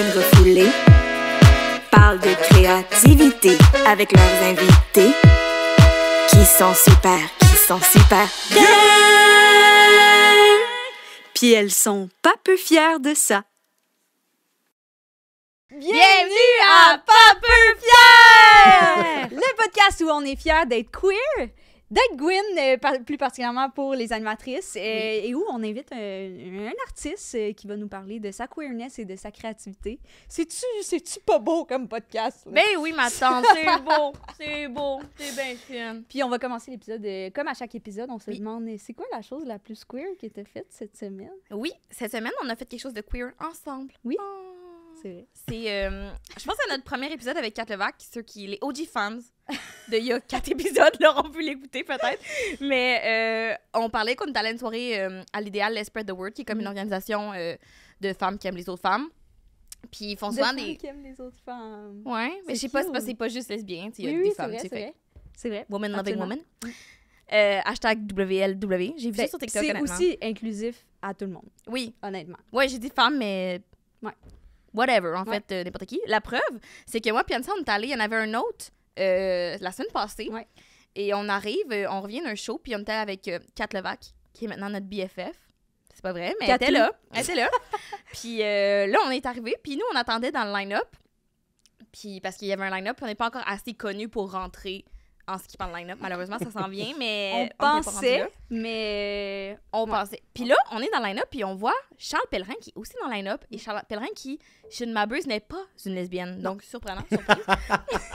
une refoulée, parlent de créativité avec leurs invités qui sont super, qui sont super. Bien. Puis elles sont pas peu fières de ça. Bienvenue à Pas peu fière! Le podcast où on est fier d'être queer D'être Gwyn, euh, plus particulièrement pour les animatrices, euh, et où on invite un, artiste euh, qui va nous parler de sa queerness et de sa créativité. C'est-tu, pas beau comme podcast? Mais ben oui, ma tante, c'est beau, c'est beau, c'est bien fun. Puis on va commencer l'épisode, comme à chaque épisode, on se demande c'est quoi la chose la plus queer qui était faite cette semaine? Oui, cette semaine, on a fait quelque chose de queer ensemble. Oui. Ah. c'est C'est, je pense à notre premier épisode avec Kat Levac, ceux qui, les OG fans. Il y a quatre épisodes, là, on peut l'écouter peut-être. Mais euh, on parlait qu'on était une soirée euh, à l'idéal Les Spread the Word, qui est comme mm-hmm. une organisation euh, de femmes qui aiment les autres femmes. Puis ils font souvent des. qui aiment les autres femmes. Ouais, mais je sais pas, c'est pas, juste lesbien, il y a des femmes, tu sais. C'est vrai. Women loving women. Mm. Euh, hashtag WLW. J'ai vu ça ben, sur TikTok. C'est aussi inclusif à tout le monde. Oui. Honnêtement. Ouais, j'ai dit femme, mais. Ouais. Whatever, en fait, n'importe qui. La preuve, c'est que moi, Piança, on est allé, il y en avait un autre euh, la semaine passée. Et on arrive, euh, on revient d'un show, puis on était avec euh, Kat Levac, qui est maintenant notre BFF c'est pas vrai, mais elle était là. Elle était là. puis là, on est arrivé, puis nous, on attendait dans le line-up. Puis parce qu'il y avait un line-up, on n'est pas encore assez connu pour rentrer en concerne le line-up. Malheureusement, ça s'en vient, mais. on, pensait, mais. On pensait. Puis là, on est dans le line-up, puis on voit Charles Pellerin qui est aussi dans le line-up. Et Charles Pellerin qui, chez une m'abuse, n'est pas une lesbienne. Donc, surprenant, surprise.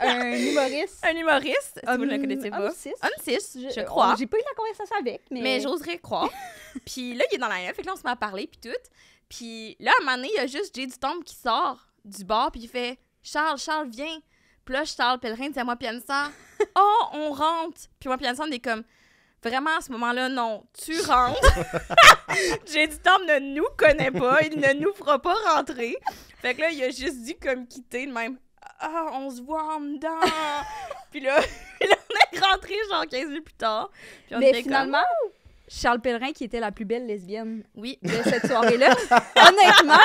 un humoriste. un humoriste, si vous ne le connaissez pas. Un 6. je, je crois. J'ai pas eu la conversation avec, mais. Mais j'oserais croire. puis là, il est dans la rue fait que là, on se met à parler, puis tout. Puis là, à un moment donné, il y a juste Jay Dutombe qui sort du bar, puis il fait Charles, Charles, viens. Puis là, Charles pèlerin, dit à moi, Pianissa, oh, on rentre. Puis moi, Pianissa, on est comme vraiment à ce moment-là, non, tu rentres. J'ai dit, ne nous connaît pas, il ne nous fera pas rentrer. Fait que là, il a juste dit comme quitter le même. Ah, on se voit en dedans! puis là, on est rentré genre 15 minutes plus tard. Mais finalement, Charles Pellerin, qui était la plus belle lesbienne oui. de cette soirée-là, honnêtement,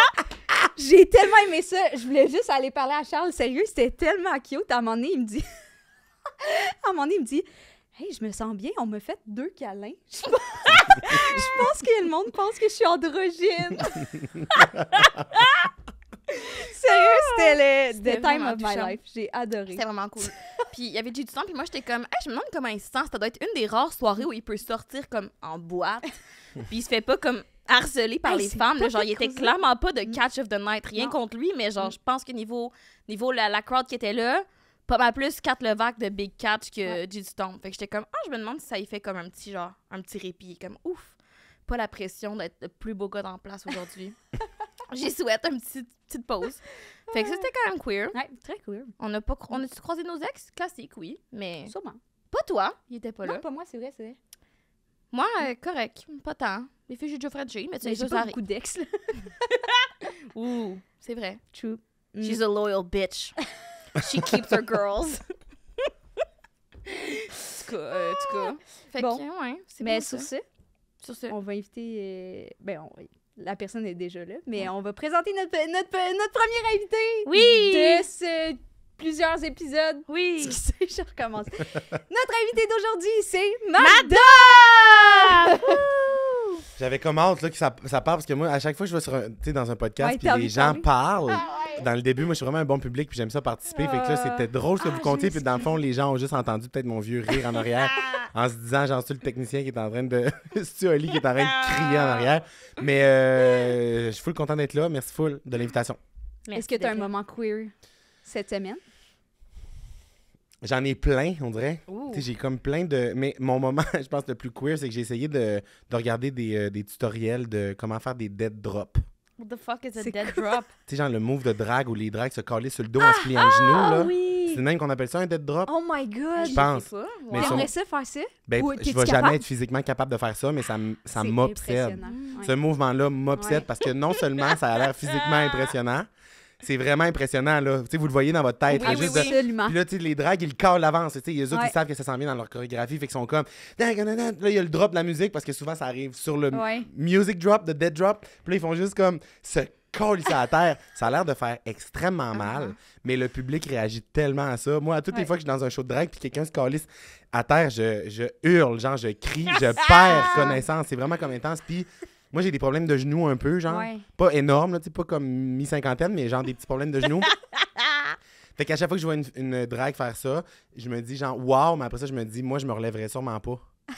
j'ai tellement aimé ça. Je voulais juste aller parler à Charles. Sérieux, c'était tellement cute. À un moment donné, il me dit. à un moment donné, il me dit. Hey, je me sens bien, on me fait deux câlins. Je pense, je pense que le monde pense que je suis androgyne. Sérieux, ah, c'était le the time of my life. J'ai adoré. C'était vraiment cool. puis il y avait du temps, puis moi j'étais comme, hey, je me demande comment il se sent. Ça doit être une des rares soirées où il peut sortir comme en boîte, puis il se fait pas comme harcelé par les femmes. genre, il était clairement pas de mm. catch of the night, rien contre lui, mais genre, mm. je pense que niveau, niveau la, crowd qui était là, pas mal plus le Levac de Big Catch que du Stone. Fait que j'étais comme, ah, je me demande si ça y fait comme un petit genre, un petit répit, comme ouf, pas la pression d'être le plus beau gars en place aujourd'hui. J'y souhaite une petite, petite pause. Fait que c'était quand même queer. Ouais, très queer. On a pas, on a-tu croisé nos ex? Classique, oui, mais... Sûrement. Pas toi, il était pas là. pas moi, c'est vrai, c'est vrai. Moi, euh, correct, pas tant. Les filles, j'ai déjà Frenchie, mais tu sais, j'ai pas beaucoup d'ex, là. c'est vrai. True. She's a loyal bitch. She keeps her girls. en tout cas, euh, cool ah! Fait bon. que, ouais, Mais bon sur ça. ce, sur ce, on va inviter... Euh, ben, on, la personne est déjà là, mais on va présenter notre, notre, notre premier invité oui! de ces plusieurs épisodes. Oui! je recommence. notre invité d'aujourd'hui, c'est Madame. J'avais comme hâte là, que ça, ça parle, parce que moi, à chaque fois je vais sur dans un podcast, et les gens parlent... Ah dans le début, moi, je suis vraiment un bon public, puis j'aime ça participer. Fait que là, c'était drôle ce que vous ah, comptiez, puis dans le fond, les gens ont juste entendu peut-être mon vieux rire en arrière, ah. en se disant, j'en suis le technicien qui est en train de. c'est-tu Oli qui est en train de ah. crier en arrière. Mais euh, je suis full content d'être là. Merci full de l'invitation. Est-ce que tu as un moment queer cette semaine? J'en ai plein, on dirait. J'ai comme plein de. Mais mon moment, je pense, le plus queer, c'est que j'ai essayé de, regarder des, euh, des, tutoriels de comment faire des dead drops. What the fuck is a dead drop? Tu sais, genre le move de drag où les drags se collent sur le dos en se pliant ah, le genou, ah là. Oui. C'est même qu'on appelle ça un dead drop. Oh my god. Je pense. Pas. Wow. Mais ça faire ça? Ben, ne je vais jamais être physiquement capable de faire ça, mais ça, ça m'obsède. Mm. Ce mouvement-là m'obsède parce que non seulement ça a l'air physiquement ah. impressionnant, c'est vraiment impressionnant. Là. sais, vous le voyez dans votre tête. Oui, Absolument. Puis là, les drags, ils le l'avance. Les autres, ils savent que ça s'en vient dans leur chorégraphie. Fait qu'ils sont comme. Là, il y a le drop de la musique parce que souvent, ça arrive sur le music drop, de dead drop. Puis là, ils font juste comme se coller à terre. Ça a l'air de faire extrêmement ah, mal, ah. mais le public réagit tellement à ça. Moi, à toutes les fois que je suis dans un show de drag, puis quelqu'un se calisse à terre, je, je hurle, genre, je crie, je perds connaissance. C'est vraiment comme intense. Puis moi, j'ai des problèmes de genoux un peu, genre. Pas énormes, là, pas comme mi-cinquantaine, mais genre des petits problèmes de genoux. fait qu'à chaque fois que je vois une, drague faire ça, je me dis genre, waouh, mais après ça, je me dis, moi, je me relèverai sûrement pas. tu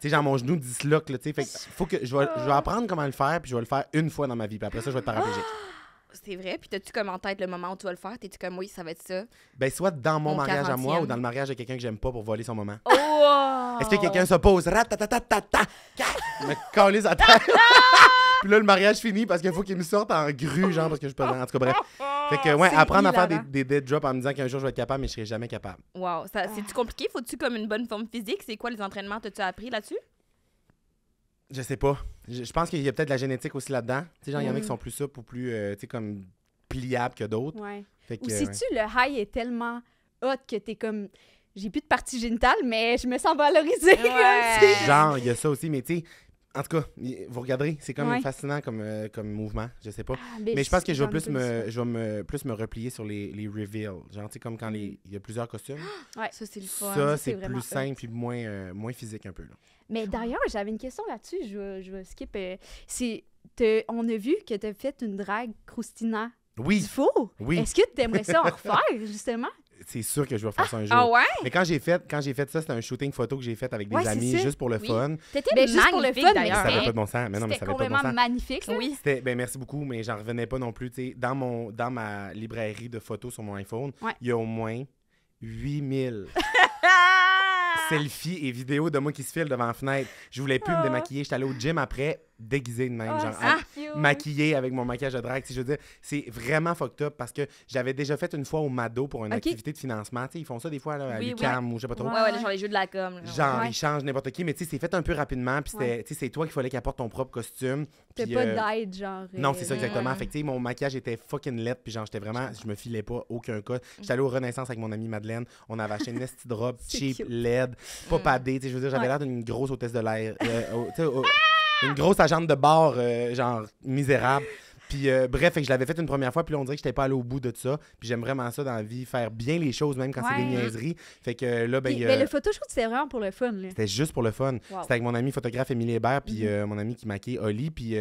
sais, genre, mon genou disloque, là, tu sais. Fait faut que je vais, ah. apprendre comment le faire, puis je vais le faire une fois dans ma vie, puis après ça, je vais être paraplégique. Ah, c'est vrai. Puis t'as-tu comme en tête le moment où tu vas le faire? T'es-tu comme, oui, ça va être ça? Ben, soit dans mon, mariage à moi ou dans le mariage de quelqu'un que j'aime pas pour voler son moment. Oh! Est-ce que quelqu'un se pose? Ratatatatata! me coller les terre! Puis là, le mariage finit parce qu'il faut qu'il me sorte en grue, genre, parce que je peux. En tout cas, bref. Fait que, ouais, apprendre à faire des, dead drops en me disant qu'un jour je vais être capable, mais je serai jamais capable. waouh c'est-tu compliqué? Faut-tu comme une bonne forme physique? C'est quoi les entraînements? que tu appris là-dessus? Je sais pas. Je, pense qu'il y a peut-être de la génétique aussi là-dedans. Tu sais, genre, il y en a qui mm. sont plus souples ou plus, euh, comme pliables que d'autres. Ouais. si tu le high est tellement hot que t'es comme j'ai plus de partie génitale mais je me sens valorisée. Genre, il y a ça aussi mais tu sais, en tout cas, vous regarderez, c'est comme même fascinant comme, euh, comme mouvement, je sais pas. Ah, ben, mais, je pense que je vais plus me, je vais me, plus me replier sur les, les reveals. Genre, tu sais, comme quand mm. il y a plusieurs costumes. Ouais, ça, c'est le fun. Ça, c'est plus simple puis moins, euh, moins physique un peu. Mais d'ailleurs, j'avais une question là-dessus, je, je skip. Euh, c'est, on a vu que tu as fait une drague croustillante. Oui. Du Oui. Est-ce que tu aimerais ça en refaire, justement? c'est sûr que je vais faire ça un ah, jour. Ah ouais? Mais quand j'ai fait, quand j'ai fait ça, c'était un shooting photo que j'ai fait avec des amis juste pour le fun. T'étais ben, mais juste d'ailleurs. Ça n'avait pas de bon sens. Mais non, magnifique. Oui. ben, merci beaucoup, mais j'en revenais pas non plus. dans, mon, dans ma librairie de photos sur mon iPhone, il y a au moins 8000 selfies et vidéos de moi qui se file devant la fenêtre. Je voulais plus me ah. démaquiller. J'étais allé au gym après déguisé de même, ah, genre hein, maquillé avec mon maquillage de drague. Si je veux dire, c'est vraiment fucked up parce que j'avais déjà fait une fois au Mado pour une activité de financement. T'sais, ils font ça des fois là, à oui, l'UCAM ou je sais pas trop. Ouais, ouais, genre les jeux de la com. Genre, ils changent n'importe qui, mais tu sais, c'est fait un peu rapidement. Puis sais, c'est toi qu'il fallait qu'apporte ton propre costume. T'as pas euh, d'aide, genre. Non, euh, c'est ça, exactement. Ouais. Fait que, mon maquillage était fucking laid. Puis genre, j'étais vraiment, je me filais pas aucun cas. J'étais allé au Renaissance avec mon amie Madeleine. On avait acheté une petite drop cheap, led pas mm. je veux dire, j'avais l'air d'une grosse hôtesse de l'air. Euh, une grosse agente de bar, euh, genre misérable. Puis euh, bref, je l'avais fait une première fois, puis là, on dirait que n'étais pas allé au bout de ça. Puis j'aime vraiment ça dans la vie, faire bien les choses, même quand c'est des niaiseries. Fait que là, ben. Puis, euh, mais le c'est vraiment pour le fun, là. C'était juste pour le fun. C'était avec mon ami photographe Émilie Hébert, puis mhm. euh, mon ami qui maquait Oli, puis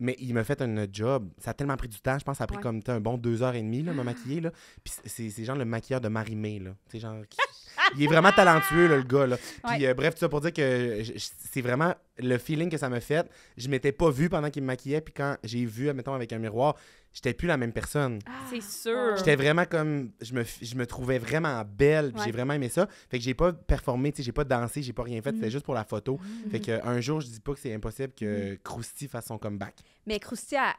mais il m'a fait un euh, job. Ça a tellement pris du temps. Je pense que ça a pris comme un bon deux heures et demie, là, me ah. maquiller. Là. Puis c'est genre le maquilleur de marie Là. Genre, il est vraiment talentueux, le gars. Là. Puis euh, bref, tout ça pour dire que c'est vraiment le feeling que ça m'a fait. Je m'étais pas vu pendant qu'il me maquillait. Puis quand j'ai vu, mettons avec un miroir, j'étais plus la même personne. c'est ah, sûr. J'étais vraiment comme je me, je me trouvais vraiment belle, j'ai vraiment aimé ça. Fait que j'ai pas performé, tu j'ai pas dansé, j'ai pas rien fait, c'était mm. juste pour la photo. Mm. Fait que euh, un jour, je dis pas que c'est impossible que mm. Krusty fasse son comeback. Mais Krusty a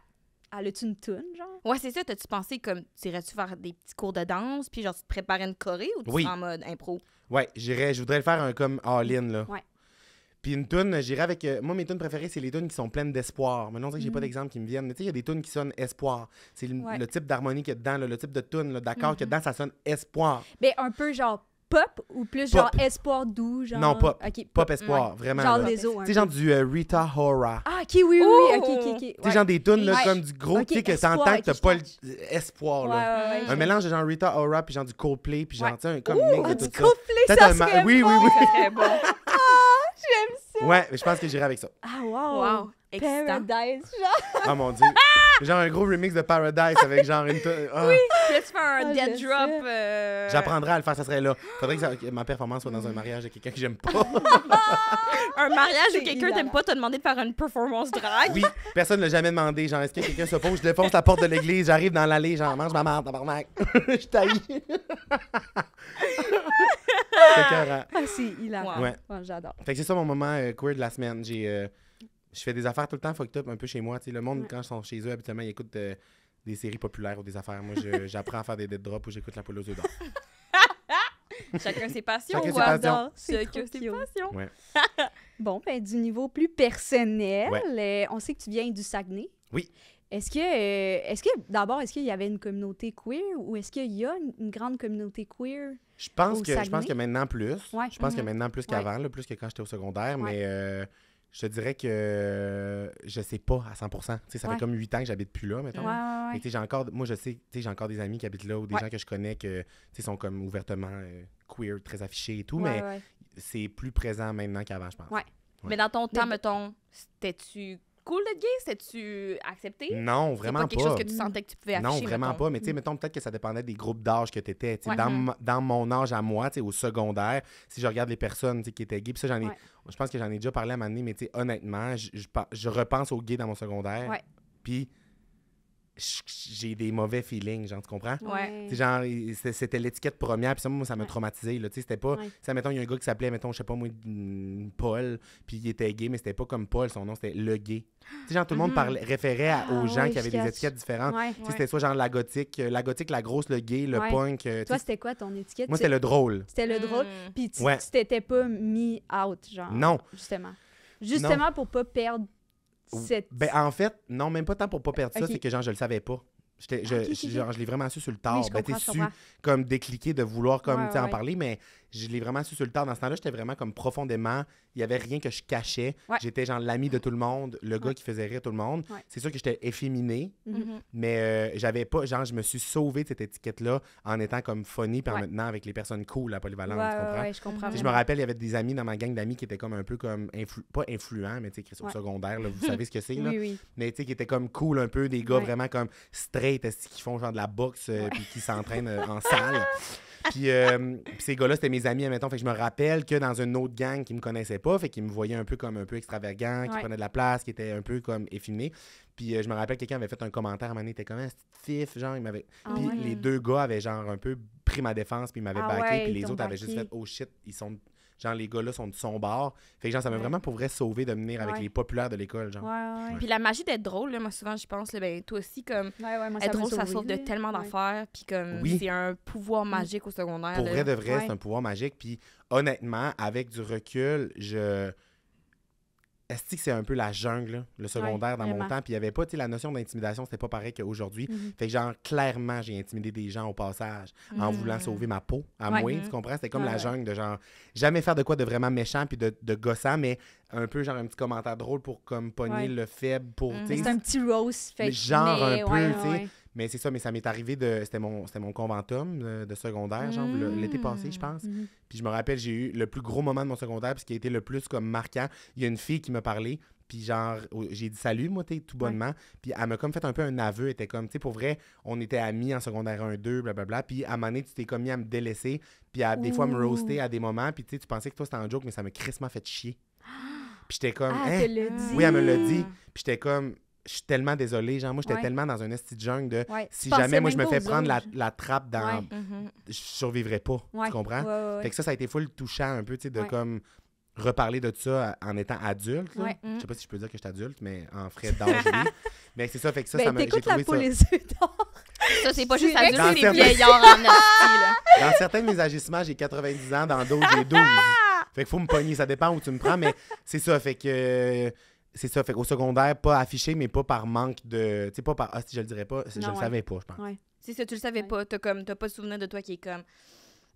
elle a tune genre? Ouais, c'est ça. T'as-tu pensé comme, irais-tu faire des petits cours de danse, puis genre, tu te préparais une choré ou tu oui. en mode impro? Ouais, j'irais, je voudrais le faire un comme all-in, là. Puis une tune, j'irai avec. Euh, moi, mes tunes préférées, c'est les tunes qui sont pleines d'espoir. Maintenant, c'est que j'ai pas mm. d'exemple qui me viennent, mais tu sais, il y a des tunes qui sonnent espoir. C'est le, type d'harmonie qu'il y a dedans, le, type de tune, d'accord, qui est qu'il y a mm-hmm. dedans, ça sonne espoir. Mais un peu genre pop ou plus genre espoir doux, genre. Non, pop. pop, espoir, vraiment. Genre des os. Tu genre du euh, Rita Hora. Ah, ok oui, oui, ok, ok, Tu sais, genre des tunes, comme du gros, tu sais, que t'entends que t'as pas l'espoir, là. un mélange de genre Rita Hora, puis genre du Coldplay, puis genre, tu sais, comme Du Coldplay, ça, oui, oui, oui. J'aime ça. Ouais, mais je pense que j'irai avec ça. Ah, wow. Paradise, genre. Oh mon dieu. genre un gros remix de Paradise avec genre une. Ah. Oui, ah, je là, faire un dead drop. Euh, J'apprendrai à le faire, ça serait là. Faudrait que, ma performance soit dans un mariage avec quelqu'un que j'aime pas. un mariage où quelqu'un t'aime pas, t'as demandé de faire une performance drag. Oui, personne ne l'a jamais demandé. Genre, est-ce que quelqu'un se pose, je défonce la porte de l'église, j'arrive dans l'allée, genre, mange ma marde, remarqué, je taille. Ah! ah, c'est il a Ouais. J'adore. Fait c'est ça mon moment euh, queer de la semaine. J'ai, euh, je fais des affaires tout le temps fucked up un peu chez moi. le monde, quand je sont chez eux, habituellement, ils écoutent euh, des séries populaires ou des affaires. Moi, j'apprends à faire des dead drops ou j'écoute la polo d'or. Chacun ses passions. Chacun ses passions. Chacun ses passions. bon, ben, du niveau plus personnel, on sait que tu viens du Saguenay. Oui. Est-ce que, est-ce que d'abord, est-ce qu'il y avait une communauté queer ou est-ce qu'il y a une grande communauté queer? Je pense, que, je pense que maintenant plus. Je pense que mhm. maintenant plus qu'avant, le plus que quand j'étais au secondaire, mais euh, je te dirais que je sais pas à 100 Ça fait comme 8 ans que j'habite plus là, mettons. j'ai encore, moi, je sais, j'ai encore des amis qui habitent là ou des gens que je connais qui sont comme ouvertement euh, queer, très affichés et tout, mais c'est plus présent maintenant qu'avant, je pense. Mais dans ton temps, mettons, étais tu cool d'être gay? C'était-tu accepté? Non, vraiment pas. C'est quelque chose que tu sentais que tu pouvais accepter Non, vraiment pas. Mais tu sais, mm. mettons peut-être que ça dépendait des groupes d'âge que tu étais. Dans, mm. dans, mon âge à moi, au secondaire, si je regarde les personnes qui étaient gays, puis ça, j'en ai, je pense que j'en ai déjà parlé à un moment donné, mais honnêtement, je, repense aux gays dans mon secondaire. Puis j'ai des mauvais feelings, genre, tu comprends? Ouais. genre, c'était l'étiquette première, puis ça, moi, ça m'a traumatisé, là, tu sais, c'était pas... Ça, mettons, il y a un gars qui s'appelait, mettons, je sais pas moi, mm, Paul, puis il était gay, mais c'était pas comme Paul, son nom, c'était Le Gay. Tu sais, genre, tout le monde mm-hmm. parlait, référait ah aux gens qui avaient des étiquettes différentes. Ouais, tu sais, c'était soit genre la gothique, euh, la gothique, la grosse, le gay, le punk. Euh, Toi, c'était quoi ton étiquette? Moi, c'était le drôle. C'était le drôle, mm. puis tu t'étais pas mis out, genre. Non. Justement. Justement pour pas perdre ben, en fait, non, même pas tant pour pas perdre ça, c'est que genre, je le savais pas. Je, je l'ai vraiment su sur le tard. Ben, oui, je su comme décliquer, de vouloir comme, en parler, mais je l'ai vraiment su sur le tard. Dans ce temps-là, j'étais vraiment comme profondément. Il n'y avait rien que je cachais. J'étais genre l'ami de tout le monde, le gars qui faisait rire tout le monde. C'est sûr que j'étais efféminé, mm-hmm. mais euh, j'avais pas. Genre, je me suis sauvé de cette étiquette-là en étant comme funny, puis en maintenant avec les personnes cool la Polyvalente. tu comprends? je, me rappelle, il y avait des amis dans ma gang d'amis qui étaient comme un peu comme. pas influents, mais tu sais, au secondaire, vous savez ce que c'est, Mais tu sais, qui étaient comme cool un peu, des gars vraiment comme straight, qui font genre de la boxe, euh, puis qui s'entraînent euh, en salle. Euh, puis, ces gars-là, c'était mes amis, admettons. Fait que je me rappelle que dans une autre gang qui me connaissait pas, fait qu'ils me voyaient un peu comme un peu extravagant, qui prenait de la place, qui était un peu comme effiné Puis euh, je me rappelle que quelqu'un avait fait un commentaire à un moment donné, était comme un ah, fif, genre, il m'avait. Ah puis les deux gars avaient genre un peu pris ma défense, puis ils m'avaient ah backé, puis les autres avaient juste fait oh shit, ils sont Genre, les gars-là sont de son bord. Fait que, genre, ça m'a vraiment pour vrai sauvé de venir avec les populaires de l'école, genre. Ouais, Puis la magie d'être drôle, là, moi, souvent, je pense, là, ben, toi aussi, comme, être drôle, ça sauve de tellement d'affaires. Puis, comme, c'est un pouvoir mm. magique au secondaire. Pour vrai de vrai, c'est un pouvoir magique. Puis, honnêtement, avec du recul, je est-ce que c'est un peu la jungle, le secondaire dans mon temps? Puis il n'y avait pas, tu sais, la notion d'intimidation, c'était pas pareil qu'aujourd'hui. Mhm. Fait que, genre, clairement, j'ai intimidé des gens au passage en mhm. voulant sauver ma peau, à moi, mhm. tu comprends? C'était comme la jungle de genre, jamais faire de quoi de vraiment méchant puis de, de gossant, mais un peu, genre, un petit commentaire drôle pour, comme, pogner le faible pour, tu C'est un petit roast, fait Genre, un peu, tu sais. Mais c'est ça, mais ça m'est arrivé de. C'était mon, c'était mon conventum euh, de, secondaire, genre l'été mmh. passé, je pense. Mmh. Puis je me rappelle, j'ai eu le plus gros moment de mon secondaire, puis ce qui a été le plus comme marquant. Il y a une fille qui m'a parlé, puis genre, j'ai dit salut, moi, t'es tout bonnement. Puis elle m'a comme fait un peu un aveu, elle était comme, tu sais, pour vrai, on était amis en secondaire 1, 2, blablabla. Puis à un moment tu t'es comme mis à me délaisser, puis à, des fois me roaster à des moments, puis tu sais, tu pensais que toi c'était un joke, mais ça m'a crissement fait chier. Puis j'étais comme, ah, hein? oui, elle me l'a dit. Puis j'étais comme, je suis tellement désolée. Genre, moi, j'étais tellement dans un esti de jungle de si jamais moi je me fais prendre la, la, trappe dans. Mm-hmm. Je survivrais pas. Tu comprends? Fait que ça, ça a été full touchant un peu, tu sais, de comme reparler de ça en étant adulte. Mm-hmm. Je sais pas si je peux dire que je suis adulte, mais en frais d'âge, mais c'est ça, fait que ça, ben, ça m'a j'ai trouvé ça. les yeux Ça, c'est pas juste adulte, c'est certains... en là! Dans certains de mes agissements, j'ai 90 ans, dans d'autres, j'ai 12. fait que faut me pogner, ça dépend où tu me prends, mais c'est ça, fait que... Euh, c'est ça, fait secondaire, pas affiché, mais pas par manque de. Tu sais, pas par. Ah, si je le dirais pas, je le savais pas, je pense. Ouais. C'est ça, tu le savais pas. T'as comme t'as pas souvenir de toi qui est comme.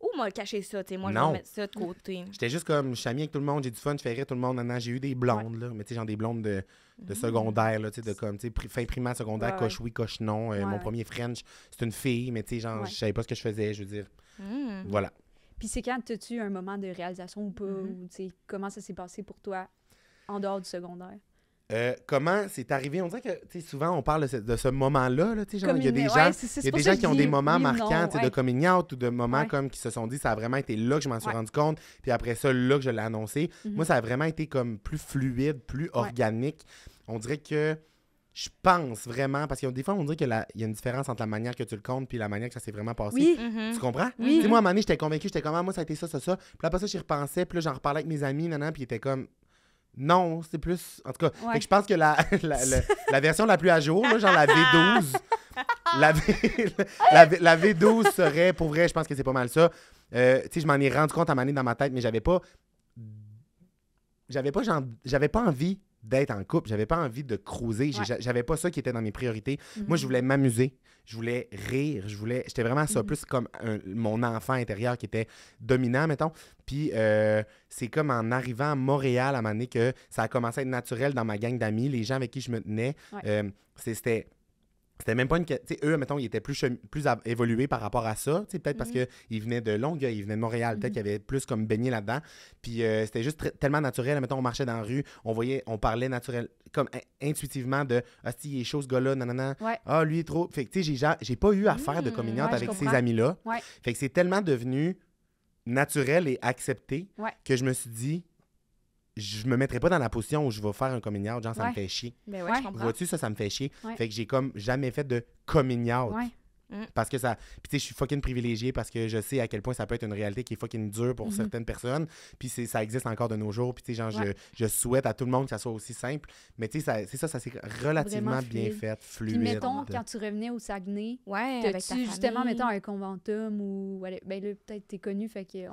Ou m'a caché ça, tu sais, moi, je vais mettre ça de côté. J'étais juste comme, je suis amie avec tout le monde, j'ai du fun, je fais rire tout le monde. Maintenant, j'ai eu des blondes, là. Mais tu sais, genre des blondes de, de mm. secondaire, là, tu sais, de comme, tu sais, fin primaire, secondaire, coche oui, coche non. Euh, mon premier French, c'est une fille, mais tu sais, genre, je savais pas ce que je faisais, je veux dire. Mm. Voilà. Puis c'est quand as eu un moment de réalisation ou pas, mm-hmm. ou comment ça s'est passé pour toi en dehors du secondaire. Euh, comment c'est arrivé? On dirait que souvent on parle de ce, moment-là. il y a des gens, y a des gens qui ont des moments marquants de coming out ou de moments comme qui se sont dit ça a vraiment été là que je m'en suis rendu compte. Puis après ça, là que je l'ai annoncé. Mm-hmm. Moi, ça a vraiment été comme plus fluide, plus organique. On dirait que je pense vraiment, parce que des fois, on dirait qu'il y a une différence entre la manière que tu le comptes puis la manière que ça s'est vraiment passé. Mm-hmm. Tu comprends? moi, à un moment j'étais convaincu, j'étais comme, ah, moi, ça a été ça, ça, ça. Puis après ça, j'y repensais, puis là, j'en reparlais avec mes amis, nanan, puis ils étaient comme, non, c'est plus. En tout cas, je pense que la, version la plus à jour, genre la V12, la, v, la, V12 serait, pour vrai, je pense que c'est pas mal ça. Euh, tu sais, je m'en ai rendu compte à maner dans ma tête, mais j'avais pas. J'avais pas, j'avais pas envie d'être en couple. J'avais pas envie de cruiser. J'avais pas ça qui était dans mes priorités. Moi, je mm. voulais m'amuser. Je voulais rire. Je voulais. J'étais vraiment ça, mm. plus comme mon enfant intérieur qui était dominant, mettons. Puis euh, c'est comme en arrivant à Montréal à un moment que ça a commencé à être naturel dans ma gang d'amis, les gens avec qui je me tenais. Euh, c'était c'était même pas une question. Eux, mettons, ils étaient plus, plus évolués par rapport à ça. Peut-être parce que mhm. parce qu'ils venaient de Longueuil, ils venaient de Montréal. Peut-être qu'il mhm. y qu'ils avaient plus comme baigné là-dedans. Puis euh, c'était juste tellement naturel. Mettons, on marchait dans la rue, on voyait, on parlait naturel, comme intuitivement de Ah, si, il est chaud ce gars-là, nanana. Ah, lui, est trop. Fait que, tu sais, j'ai pas eu affaire faire de mmh, coming avec ces amis-là. Fait que c'est tellement devenu naturel et accepté que je me suis dit je me mettrais pas dans la position où je vais faire un coming out, genre ça me fait chier. Mais ben ouais, Vois-tu, ça, ça me fait chier. Fait que j'ai comme jamais fait de coming out. Mm. Parce que ça. Puis tu sais, je suis fucking privilégié parce que je sais à quel point ça peut être une réalité qui est fucking dure pour mhm. certaines personnes. Puis ça existe encore de nos jours. Puis tu sais, genre, je, je, souhaite à tout le monde que ça soit aussi simple. Mais tu sais, c'est ça, ça s'est relativement bien fait, fluide. Puis mettons, quand tu revenais au Saguenay, ouais, avec tu justement, mettons, un conventum ou. Ben là, peut-être t'es connu, fait que.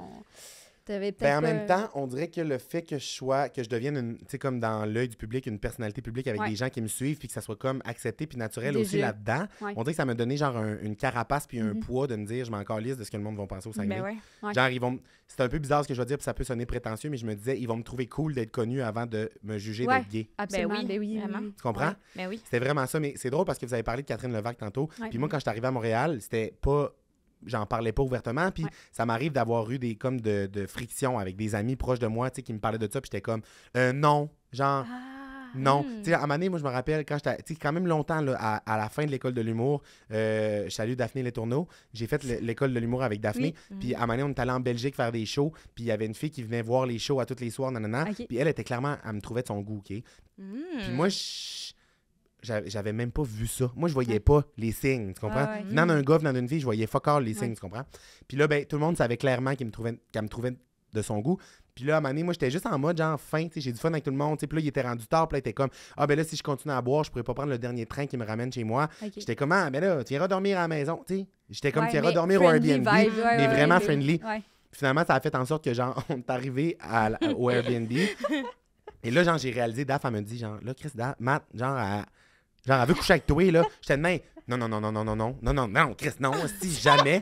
Ben, en même temps, on dirait que le fait que je sois, que je devienne, comme dans l'œil du public, une personnalité publique avec des gens qui me suivent, puis que ça soit comme accepté puis naturel aussi là-dedans, on dirait que ça m'a donné genre une carapace puis un mhm. poids de me dire, je m'en calisse de ce que le monde va penser au Saguenay. Ben c'est un peu bizarre ce que je veux dire, puis ça peut sonner prétentieux, mais je me disais, ils vont me trouver cool d'être connu avant de me juger d'être gay. Ah ben oui, ben vraiment. Tu comprends? c'est C'était vraiment ça, mais c'est drôle parce que vous avez parlé de Catherine Levac tantôt. Puis moi, quand je suis arrivé à Montréal, c'était pas j'en parlais pas ouvertement. Puis ça m'arrive d'avoir eu des comme de, de friction avec des amis proches de moi, tu qui me parlaient de ça. Puis j'étais comme, euh, non, genre. Ah, non. Hmm. Tu sais, à un moi, je me rappelle, quand j'étais, quand même longtemps, à, la fin de l'école de l'humour, euh, je salue Daphné Les Tourneaux. J'ai fait l'école de l'humour avec Daphné. Puis hmm. à un on est allé en Belgique faire des shows. Puis il y avait une fille qui venait voir les shows à toutes les soirs, nanana. Puis elle était clairement, elle me trouvait de son goût, OK? Hmm. Puis moi, je j'avais même pas vu ça. Moi, je voyais pas les signes, tu comprends? Ah venant d'un mm. gars, venant d'une vie je voyais fuck all les signes, tu comprends? Puis là, ben, tout le monde savait clairement qu'elle me trouvait, qu'elle me trouvait de son goût. Puis là, à un moment donné, moi, j'étais juste en mode, genre, fin, tu sais, j'ai du fun avec tout le monde, tu sais. Puis là, il était rendu tard, puis là, il était comme, ah, ben là, si je continue à boire, je pourrais pas prendre le dernier train qui me ramène chez moi. J'étais comme, ah, ben là, tu iras dormir à la maison, tu sais. J'étais comme, tu iras dormir au Airbnb, mais vraiment friendly. Finalement, ça a fait en sorte que, genre, on est arrivé à, au Airbnb. Et là, genre, j'ai réalisé, Daf, elle me dit, genre, là, Chris, Daf, Matt, genre, à... Genre, elle veut coucher avec toi, là. J'étais de main. Non, non, non, non, non, non, non, non, non, non, Chris, non, si jamais.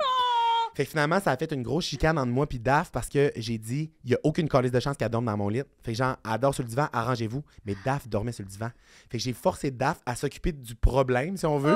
Fait que finalement, ça a fait une grosse chicane entre moi puis Daf parce que j'ai dit, il y a aucune colise de chance qu'elle dorme dans mon lit. Fait que genre, adore sur le divan, arrangez-vous. Mais Daf dormait sur le divan. Fait que j'ai forcé Daf à s'occuper du problème, si on veut.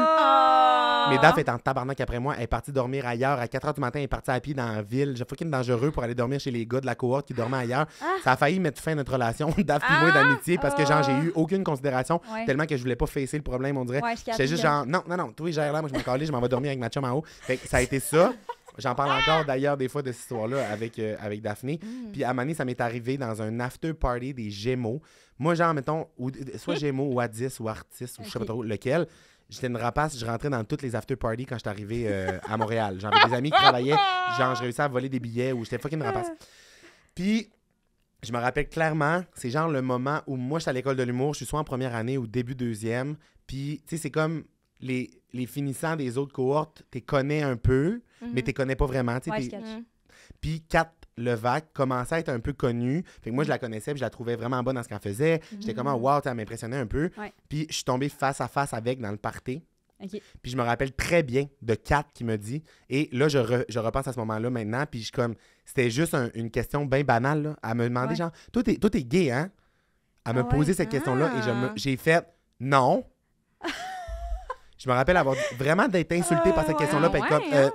Mais Daph est en ah. tabarnak après moi. Elle est partie dormir ailleurs. À 4 h du matin, elle est partie à pied dans la ville. J'ai fucking dangereux pour aller dormir chez les gars de la cohorte qui dormaient ailleurs. Ah. Ça a failli mettre fin à notre relation, Daph et ah. d'amitié, parce que genre, j'ai eu oh. aucune considération, tellement que je voulais pas fesser le problème, on dirait. C'est juste genre, non, non, non, toi, gère là, moi, je m'en je m'en vais dormir avec ma chum en haut. ça a été ça. J'en parle encore d'ailleurs des fois de cette histoire-là avec, Daphne. Euh, avec Daphné. Mm. Puis à Mané, ça m'est arrivé dans un after party des Gémeaux. Moi, genre, mettons, soit Gémeaux ou Adis ou Artis ou je sais pas trop lequel. J'étais une rapace, je rentrais dans toutes les after-parties quand j'étais arrivé euh, à Montréal. J'avais des amis qui travaillaient, genre, je réussissais à voler des billets ou j'étais fucking rapace. Puis, je me rappelle clairement, c'est genre le moment où moi, je suis à l'école de l'humour, je suis soit en première année ou début deuxième. Puis, tu sais, c'est comme les, les, finissants des autres cohortes, tu connais un peu, mais mhm. tu connais pas vraiment. Puis, quatre le VAC commençait à être un peu connu. Fait que moi, je la connaissais, puis je la trouvais vraiment bonne dans ce qu'elle faisait. J'étais comme, mm. oh, wow, ça m'impressionnait un peu. Puis je suis tombé face à face avec dans le party. Puis je me rappelle très bien de Kat qui me dit, et là, je, repense à ce moment-là maintenant, puis je comme, c'était juste une question bien banale. à me demander, genre, toi, t'es, gay, hein? À me poser cette question-là, et ah. j'ai fait, non. je me rappelle avoir vraiment d'être insulté par cette ah, question-là, puis hein? euh,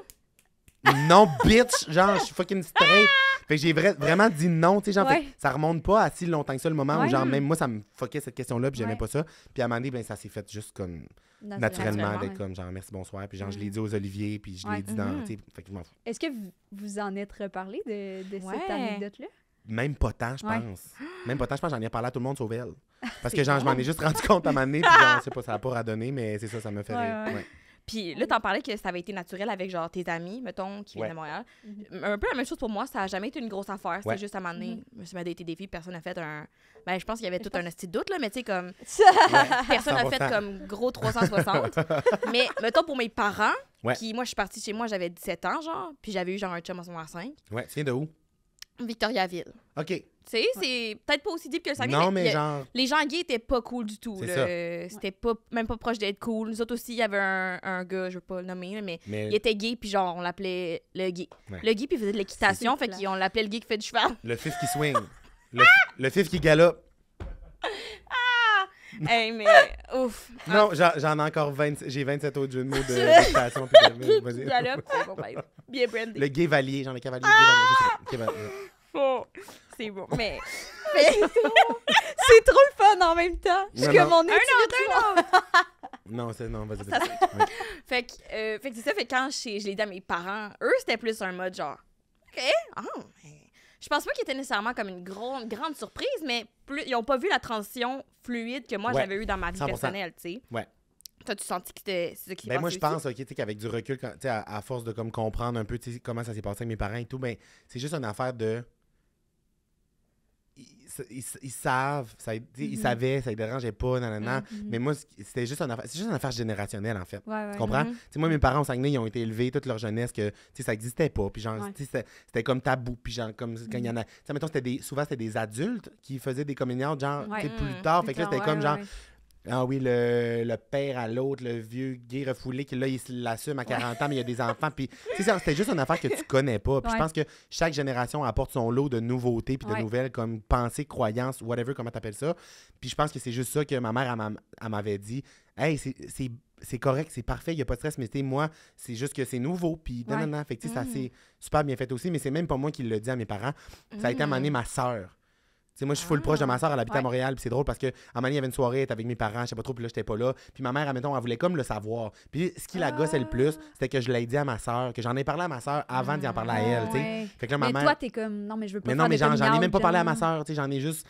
non, bitch, genre, je suis fucking straight. Fait que j'ai vraiment dit non, tu sais, genre, ça remonte pas à si longtemps que ça, le moment où, genre, même moi, ça me fuckait cette question-là, puis j'aimais pas ça. Puis à un moment ben, ça s'est fait juste comme naturellement, avec comme, genre, merci, bonsoir. Puis genre, je l'ai mm. dit aux Olivier, puis je l'ai dit dans, mm-hmm. fait Est-ce que vous, en êtes reparlé de, cette anecdote-là? Même pas tant, je pense. Même pas tant, je pense, j'en ai parlé à tout le monde, sauf elle. Parce que, genre, je m'en ai juste rendu compte à un moment donné, puis genre, pas, ça a pas donner, mais c'est ça, ça me fait puis là, t'en parlais que ça avait été naturel avec genre tes amis, mettons, qui viennent de Montréal. Mhm. Un peu la même chose pour moi, ça n'a jamais été une grosse affaire. C'est juste à un moment donné, je me suis des filles, personne n'a fait un. Ben, je pense qu'il y avait tout un petit doute, là, mais tu sais, comme. Personne n'a fait comme gros 360. mais mettons pour mes parents, qui, moi, je suis partie chez moi, j'avais 17 ans, genre, puis j'avais eu genre un chum à en 5. Ouais, c'est de où? Victoriaville. OK. Tu sais, c'est peut-être pas aussi deep que le sanglier, mais, Les gens gays étaient pas cool du tout. C'était pas, même pas proche d'être cool. Nous autres aussi, il y avait un, un, gars, je veux pas le nommer, mais, il était gay, puis genre, on l'appelait le gay. Le gay, puis il faisait de l'équitation, fait qu'on l'appelait le gay qui fait du cheval. Le fif qui swing. le, fils qui galope. Ah! Hey, mais ouf. Non, ah. j'en ai encore 20, j'ai 27 autres jeux de mots de l'équitation. bien Le gay valier, j'en ai cavalier. Ah! C'est bon. Mais. c'est trop le fun en même temps. Je que mon Un Non, c'est non, vas-y. Fait que, euh, fait c'est ça, fait quand je, l'ai dit à mes parents, eux, c'était plus un mode genre, OK, oh, je pense pas qu'il était nécessairement comme une, grande surprise, mais plus, ils ont pas vu la transition fluide que moi j'avais eue dans ma vie personnelle, tu sais. Ouais. tas tu senti que c'était ben moi, je pense, ok tu sais qu'avec du recul, tu à, à force de comme comprendre un peu comment ça s'est passé avec mes parents et tout, ben, c'est juste une affaire de ils, ils, savent, ça, mm ils mm-hmm. savaient, ça les dérangeait pas, nanana. Mm-hmm. Mais moi, c'était juste une affaire, c'est juste une affaire générationnelle, en fait. tu comprends? Mm-hmm. Moi, mes parents au Saguenay, ils ont été élevés toute leur jeunesse que ça n'existait pas. Puis genre, c'était comme tabou. Puis genre, comme quand il y en a. mettons, des, souvent, c'était des adultes qui faisaient des coming genre, plus tard. Fait que là, c'était comme genre. Ah oui, le, père à l'autre, le vieux gay refoulé, qui là, il l'assume à 40 ans, mais il y a des enfants. Puis, c'est c'était juste une affaire que tu connais pas. Puis, je pense que chaque génération apporte son lot de nouveautés, puis de nouvelles, comme pensées, croyances, whatever, comment tu appelles ça. Puis, je pense que c'est juste ça que ma mère, elle m'avait dit. Hey, c'est correct, c'est parfait, il n'y a pas de stress, mais tu moi, c'est juste que c'est nouveau, puis non, fait ça c'est mm. super bien fait aussi, mais c'est même pas moi qui le dis à mes parents. Ça a été à mm. ma sœur moi, je suis full proche de ma ah, soeur, elle habite à Montréal, puis c'est drôle parce que à moment il y avait une soirée, avec mes parents, je sais pas trop, puis là, j'étais pas là. Puis ma mère, admettons, elle voulait comme le savoir. Puis ce qui la gossait le plus, ah. c'était que je l'ai dit à ma soeur, que j'en ai parlé à ma soeur avant d'y en parler à elle, tu sais. Ah, fait que là, mais toi, t'es comme, non, mais je veux pas Mais non, mais j'en ai même pas parlé à ma soeur, tu j'en ai juste.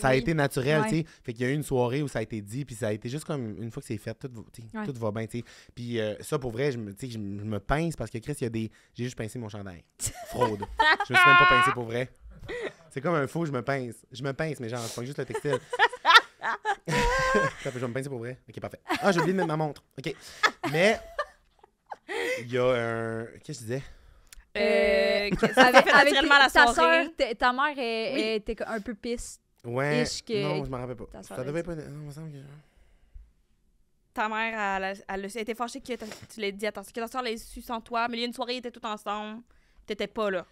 ça a été naturel, Fait qu'il y a eu une soirée où ça a été dit, puis ça a été juste comme une fois que c'est fait, tout, tout va bien, Puis euh, ça, pour vrai, je me, je me pince parce que Chris, il y a des. J'ai juste pincé mon chandail. Fraude. je me suis même pas pincé pour vrai. C'est comme un faux, je me pince. Je me pince, mais genre, je prends juste le textile. je vais me pincer pour vrai. Ok, parfait. Ah, j'ai oublié de mettre ma montre. Ok. Mais. Il y a un. Qu'est-ce que je disais? Euh, ça euh, avec, fait naturellement la ta soirée. soeur, ta, mère était un peu pisse. Ouais. Non, je m'en rappelle pas. Ça devait pas. Non, me semble que. Ta mère, elle, elle, était fâchée que tu l'aies dit à ta soeur, que ta soeur l'ait su sans toi, mais il y a une soirée, ils étaient tous ensemble. T'étais pas là.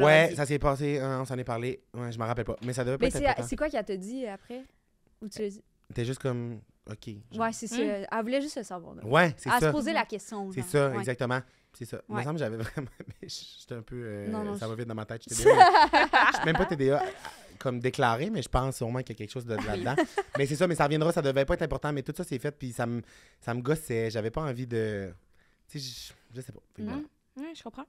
Ouais, ça s'est passé, hein, on s'en est parlé. Ouais, je m'en rappelle pas. Mais ça devait être c'est, c'est quoi qu'elle t'a dit après? Ou tu T'es juste comme. OK. Ouais, c'est ça. Hein? Elle voulait juste le savoir. Ouais, c'est ça. Elle se poser la question. C'est ça, exactement. C'est ça. Il me semble que j'avais vraiment. J'étais un peu. Euh, ça me va vite dans ma tête. Je suis même pas TDA comme déclaré, mais je pense sûrement qu'il y a quelque chose de là-dedans. mais c'est ça, mais ça reviendra, ça devait pas être important, mais tout ça c'est fait, puis ça me ça me gossait. J'avais pas envie de. Tu sais, je, sais pas. Mm. Ouais, je comprends.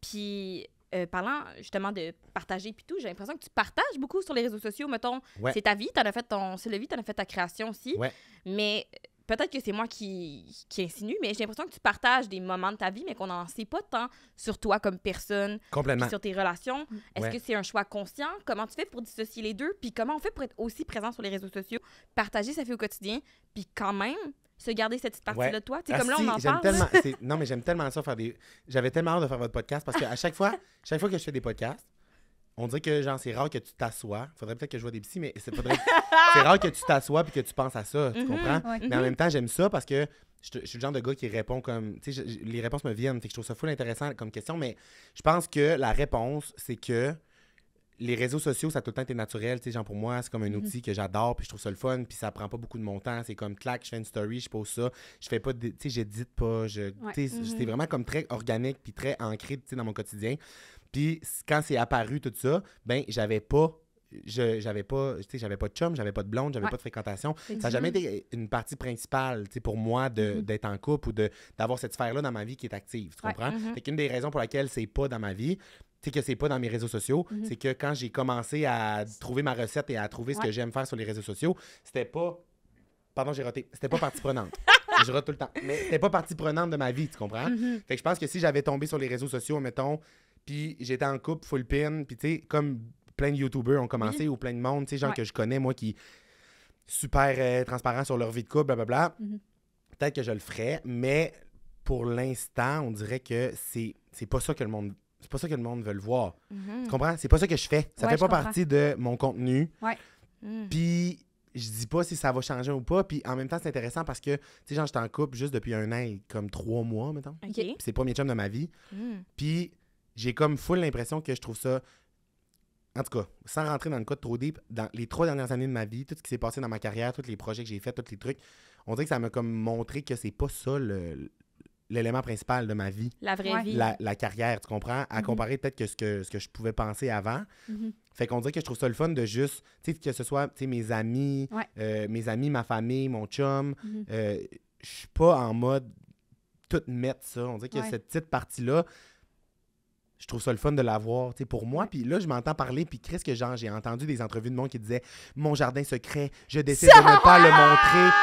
Puis euh, parlant justement de partager puis tout, j'ai l'impression que tu partages beaucoup sur les réseaux sociaux, mettons. C'est ta vie, t'en as fait ton c'est le vie, en as fait ta création aussi. Mais euh, peut-être que c'est moi qui, insinue, mais j'ai l'impression que tu partages des moments de ta vie, mais qu'on n'en sait pas tant sur toi comme personne, Complètement. sur tes relations. Mm. Est-ce que c'est un choix conscient? Comment tu fais pour dissocier les deux? Puis comment on fait pour être aussi présent sur les réseaux sociaux, partager ça fait au quotidien, puis quand même se garder cette petite partie-là de toi. Ah, comme là, on en parle. non, mais j'aime tellement ça des. J'avais tellement hâte de faire votre podcast parce qu'à chaque fois, chaque fois que je fais des podcasts, on dirait que genre c'est rare que tu t'assoies. Faudrait peut-être que je vois des psys, mais c'est rare que tu t'assoies puis que tu penses à ça, tu mm-hmm, comprends Mais en mm-hmm. même temps, j'aime ça parce que je, suis le genre de gars qui répond comme tu sais les réponses me viennent, fait que je trouve ça full intéressant comme question, mais je pense que la réponse c'est que les réseaux sociaux, ça a tout le temps été naturel. Genre, pour moi, c'est comme un mm-hmm. outil que j'adore, puis je trouve ça le fun, puis ça prend pas beaucoup de mon temps. C'est comme, clac, je fais une story, je pose ça. Je fais pas, tu sais, j'édite pas. C'était mm-hmm. vraiment comme très organique, puis très ancré dans mon quotidien. Puis quand c'est apparu tout ça, ben j'avais pas je j'avais pas j'avais pas de chum j'avais pas de blonde j'avais pas de fréquentation ça n'a jamais été une partie principale pour moi mm-hmm. d'être en couple ou d'avoir cette sphère là dans ma vie qui est active tu comprends C'est des raisons pour laquelle c'est pas dans ma vie sais que c'est pas dans mes réseaux sociaux, mhm. c'est que quand j'ai commencé à trouver ma recette et à trouver ce que j'aime faire sur les réseaux sociaux, c'était pas pardon, j'ai raté, c'était pas partie prenante. je rate tout le temps, mais c'était pas partie prenante de ma vie, tu comprends mhm. Fait que je pense que si j'avais tombé sur les réseaux sociaux, mettons, puis j'étais en couple full pin, puis tu sais comme plein de youtubeurs ont commencé ou plein de monde, tu sais gens que je connais moi qui super euh, transparent sur leur vie de couple, blablabla. Bla, mhm. bla. Peut-être que je le ferais, mais pour l'instant, on dirait que c'est, c'est pas ça que le monde c'est pas ça que le monde veut le voir. Mm-hmm. Tu comprends? C'est pas ça que je fais. Ça fait pas partie de mon contenu. Ouais. Mm. Puis je dis pas si ça va changer ou pas. Puis en même temps, c'est intéressant parce que, tu sais, genre, j'étais en couple juste depuis un an comme trois mois, mettons. C'est pas premier chum de ma vie. Mm. Puis j'ai comme full l'impression que je trouve ça. En tout cas, sans rentrer dans le code trop deep, dans les trois dernières années de ma vie, tout ce qui s'est passé dans ma carrière, tous les projets que j'ai fait tous les trucs, on dirait que ça m'a comme montré que c'est pas ça le, l'élément principal de ma vie. La vraie vie. La, carrière, tu comprends? À mhm. comparer peut-être que ce, que ce que je pouvais penser avant. Mhm. Fait qu'on dirait que je trouve ça le fun de juste, tu sais, que ce soit mes amis, euh, mes amis, ma famille, mon chum. Mhm. Euh, je suis pas en mode tout mettre ça. On dirait que cette petite partie-là, je trouve ça le fun de l'avoir, tu sais, pour moi. Puis là, je m'entends parler, puis Chris, que genre, j'ai entendu des entrevues de monde qui disaient « Mon jardin secret, je décide de ne pas le montrer. »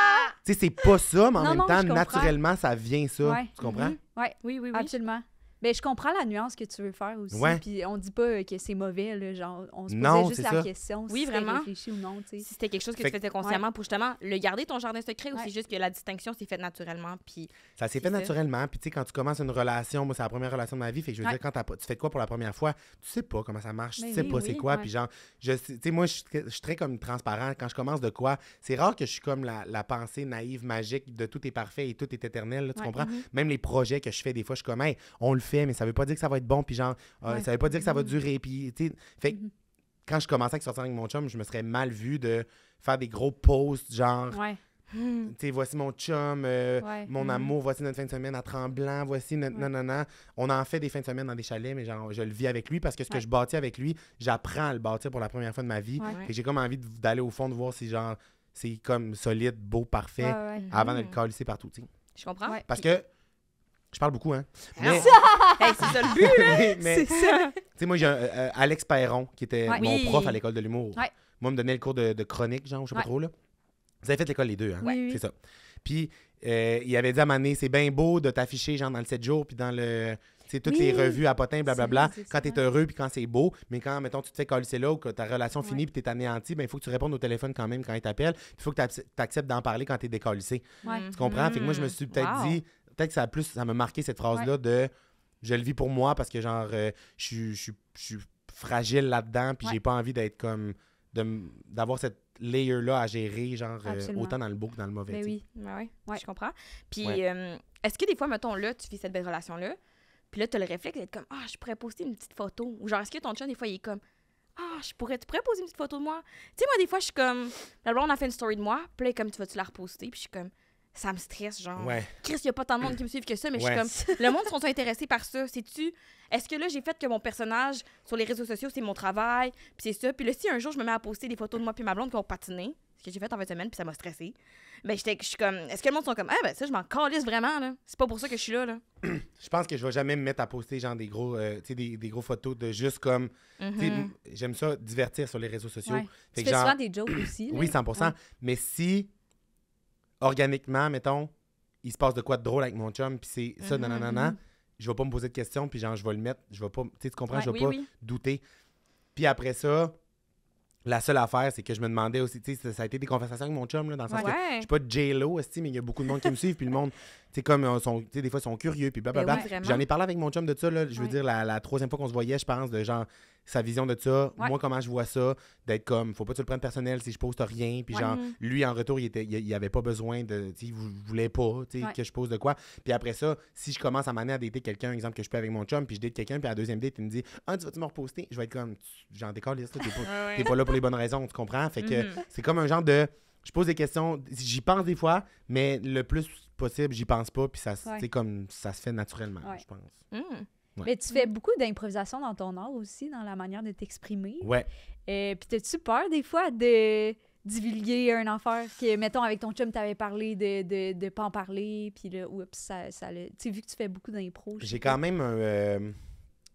c'est pas ça, mais en même temps, naturellement, ça vient ça. Tu comprends? Mhm. Oui, oui, oui. Absolument. Mais ben, je comprends la nuance que tu veux faire aussi. Puis on dit pas que c'est mauvais, genre, on se pose juste la question oui, si vraiment. réfléchi ou non. Si c'était quelque chose que tu faisais consciemment pour justement le garder ton jardin secret ou c'est juste que la distinction s'est faite naturellement. Puis ça s'est fait naturellement. Puis tu sais, quand tu commences une relation, moi, c'est la première relation de ma vie. Fait je veux dire, quand tu fais quoi pour la première fois, tu sais pas comment ça marche, Tu tu ben sais pas c'est quoi. Puis genre, je, tu sais, moi, je, suis très comme transparent. Quand je commence de quoi, c'est rare que je suis comme la, la, pensée naïve, magique de tout est parfait et tout est éternel. tu comprends? Mm-hmm. Même les projets que je fais, des fois, je suis on le fait, mais ça veut pas dire que ça va être bon, puis genre, ça ah, ne ça veut pas dire que ça va mm-hmm. durer, puis tu Fait mm-hmm. quand je commençais à sortir avec mon chum, je me serais mal vu de faire des gros posts, genre. Ouais. Tu sais, voici mon chum, euh, mon mm-hmm. amour, voici notre fin de semaine à Tremblant, voici notre. Non, non, non. On en fait des fins de semaine dans des chalets, mais genre, je le vis avec lui parce que ce que je bâtis avec lui, j'apprends à le bâtir pour la première fois de ma vie. Et j'ai comme envie d'aller au fond, de voir si genre, c'est comme solide, beau, parfait, avant de le mm. calisser partout, tu Je comprends. Parce que je parle beaucoup, hein? Ah. Mais... c'est ça le but, hein. C'est Tu sais, moi, j'ai euh, Alex Perron, qui était mon prof à l'école de l'humour. Moi, il me donnait le cours de, chronique, genre, je sais pas trop, là. Vous avez fait l'école les deux, hein? Oui, c'est ça. Puis, euh, il avait dit à Mané, c'est bien beau de t'afficher, genre, dans le 7 jours, puis dans le. toutes les revues à potin, blablabla. Bla, bla, quand t'es heureux, puis quand c'est beau, mais quand, mettons, tu te fais coller là ou que ta relation finit, puis t'es anéanti, ben, il faut que tu répondes au téléphone quand même quand il t'appelle. Il faut que tu acceptes d'en parler quand tu es décollissé. Tu comprends? Fait que moi, je me suis peut-être dit, Peut-être que ça a plus, ça m'a marqué cette phrase-là de je le vis pour moi parce que genre euh, je, suis fragile là-dedans puis j'ai pas envie d'être comme d'avoir cette layer là à gérer genre euh, autant dans le beau que dans le mauvais. mais ben oui, ben je comprends. Puis euh, est-ce que des fois mettons là tu vis cette belle relation là, puis là tu le réflexe d'être comme ah, je pourrais poster une petite photo ou genre est-ce que ton chien des fois il est comme ah, je pourrais, tu pourrais poser une petite photo de moi. Tu sais, moi, des fois, je suis comme, là, on a fait une story de moi, puis comme, tu vas-tu la reposter? Puis je suis comme, ça me stresse, genre. Chris, il n'y a pas tant de monde qui me suivent que ça, mais je suis comme. Le monde sont intéressés par ça. C'est-tu. Est-ce que là, j'ai fait que mon personnage sur les réseaux sociaux, c'est mon travail, puis c'est ça. Puis là, si un jour, je me mets à poster des photos de moi puis ma blonde qui ont patiné, ce que j'ai fait en 20 semaines, semaine, puis ça m'a stressé, ben, je suis comme. Est-ce que le monde sont comme. Ah, ben ça, je m'en calisse vraiment, là. C'est pas pour ça que je suis là, là. je pense que je vais jamais me mettre à poster, genre, des gros, euh, des, des, gros photos de juste comme. Mm-hmm. J'aime ça, divertir sur les réseaux sociaux. Ouais. souvent des jokes aussi. Oui, 100 Mais si organiquement, mettons, il se passe de quoi de drôle avec mon chum, puis c'est ça, mhm, non, mhm. je vais pas me poser de questions, puis genre, je vais le mettre, je vais pas, tu comprends, je vais pas douter. Puis après ça, la seule affaire, c'est que je me demandais aussi, tu sais, ça, a été des conversations avec mon chum, là, dans le sens que je suis pas J-Lo, mais il y a beaucoup de monde qui me suivent, puis le monde, tu sais, comme, euh, tu sais, des fois, ils sont curieux, puis ben blablabla. J'en ai parlé avec mon chum de ça, là, je veux dire, la, troisième fois qu'on se voyait, je pense, de genre, sa vision de ça, moi comment je vois ça, d'être comme, faut pas que tu le prennes personnel si je poste rien. Puis genre, mm. lui en retour, il, était, il, avait pas besoin de, il voulait pas sais, que je pose de quoi. Puis après ça, si je commence à m'amener à dater quelqu'un, exemple que je peux avec mon chum, puis je date quelqu'un, puis à la deuxième date, il me dit, ah, tu vas-tu me reposter? Je vais être comme, j'en décolle, tu pas, t'es pas là pour les bonnes raisons, tu comprends? Fait que mm-hmm. c'est comme un genre de je pose des questions, j'y pense des fois, mais le plus possible, j'y pense pas, puis ça, ouais. comme, ça se fait naturellement, je pense. Mm. Mais tu fais beaucoup d'improvisation dans ton art aussi, dans la manière de t'exprimer. Ouais. Euh, puis t'as-tu peur des fois de divulguer un enfer que, mettons, avec ton chum, t'avais parlé de, de, de, pas en parler, puis là, oups, ça, ça le... Tu sais, vu que tu fais beaucoup d'impro... Euh, j'ai quand même un...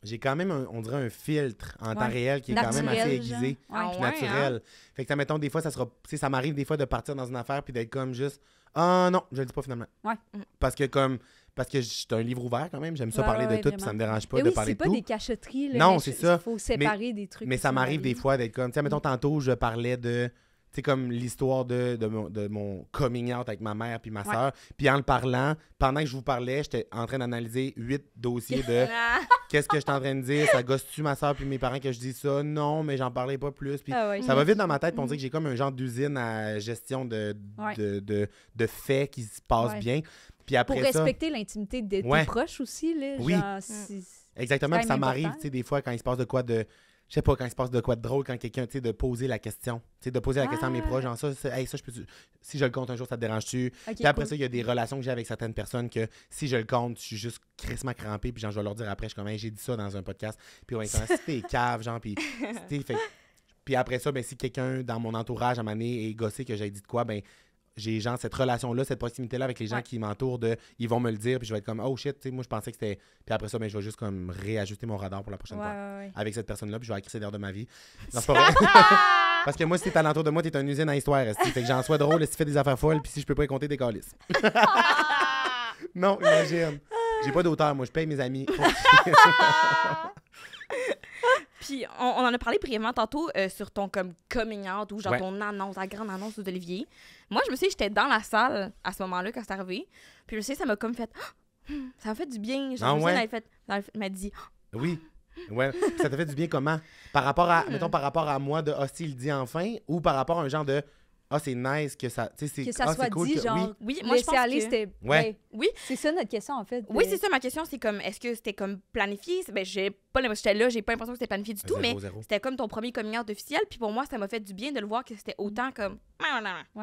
j'ai quand même, on dirait, un filtre en temps réel qui est quand même assez aiguisé, ah ouais. Hein? naturel. Fait que, ça, mettons, des fois, ça sera... ça m'arrive des fois de partir dans une affaire puis d'être comme juste... Ah non, je le dis pas finalement. Ouais. Parce que comme parce que c'est un livre ouvert quand même, j'aime ça parler de tout, puis ça me dérange pas de parler de tout. c'est pas des cacheteries. Là, non, c'est ça. Il faut séparer mais, des trucs. Mais ça m'arrive des fois d'être comme, tiens, mettons, tantôt, je parlais de, tu sais, comme l'histoire de, mon, de, coming out avec ma mère puis ma soeur. Puis en le parlant, pendant que je vous parlais, j'étais en train d'analyser huit dossiers de qu'est-ce que je suis en train de dire, ça gosse-tu ma soeur puis mes parents que je dis ça? Non, mais j'en parlais pas plus. Puis ah ça va vite dans ma tête, pour on mhm. dit que j'ai comme un genre d'usine à gestion de, de, de faits qui se passent bien. Pour respecter l'intimité des proches aussi. Là, oui. Mm. Exactement. ça m'arrive des fois quand il se passe de quoi de. Je sais pas, quand il se passe de quoi de drôle, quand quelqu'un, tu sais, de poser la question. Tu sais, de poser la question à mes ah. proches, genre ça, Si je le compte un jour, ça te dérange-tu? puis après ça, il y a des relations que j'ai avec certaines personnes que si je le compte, je suis juste crissement crampé, puis genre, je vais leur dire après, je suis comme, j'ai dit ça dans un podcast. Puis ouais, si cave, genre, puis Puis après ça, ben, si quelqu'un dans mon entourage à donné, est gossé que j'ai dit de quoi, ben j'ai genre cette relation-là, cette proximité-là avec les gens qui m'entourent de ils vont me le dire, puis je vais être comme oh shit, moi je pensais que c'était. Puis après ça, ben, je vais juste comme réajuster mon radar pour la prochaine fois avec cette personne-là, puis je vais accrisser de ma vie. Parce que moi, si t'es à l'entour de moi, t'es un usine à histoire. Fait que j'en sois drôle, si tu fais des affaires folles, puis si je peux pas y compter, des calices. non, imagine. J'ai pas d'auteur, moi, je paye mes amis. Puis on, en a parlé brièvement tantôt euh, sur ton comme coming out ou genre ton annonce, la grande annonce d'Olivier. Moi, je me suis j'étais dans la salle à ce moment-là quand c'est arrivé. Puis je sais, ça m'a comme fait. ça m'a fait du bien. Genre, ah Je fait, m'a dit. oui. Ouais. ça t'a fait du bien comment? Par rapport à, mettons, par rapport à moi de « Ah, dit enfin » ou par rapport à un genre de ah, c'est nice que ça, que ça ah, soit dit, genre, oui, oui moi, je pense c'était... oui. C'est ça notre question, en fait. Oui, c'est ça, ma question, c'est comme, est-ce que c'était comme planifié? Ben, j'ai pas l'impression j'étais là, j'ai pas l'impression que c'était planifié du tout, mais c'était comme ton premier coming out officiel. Puis pour moi, ça m'a fait du bien de le voir que c'était autant comme.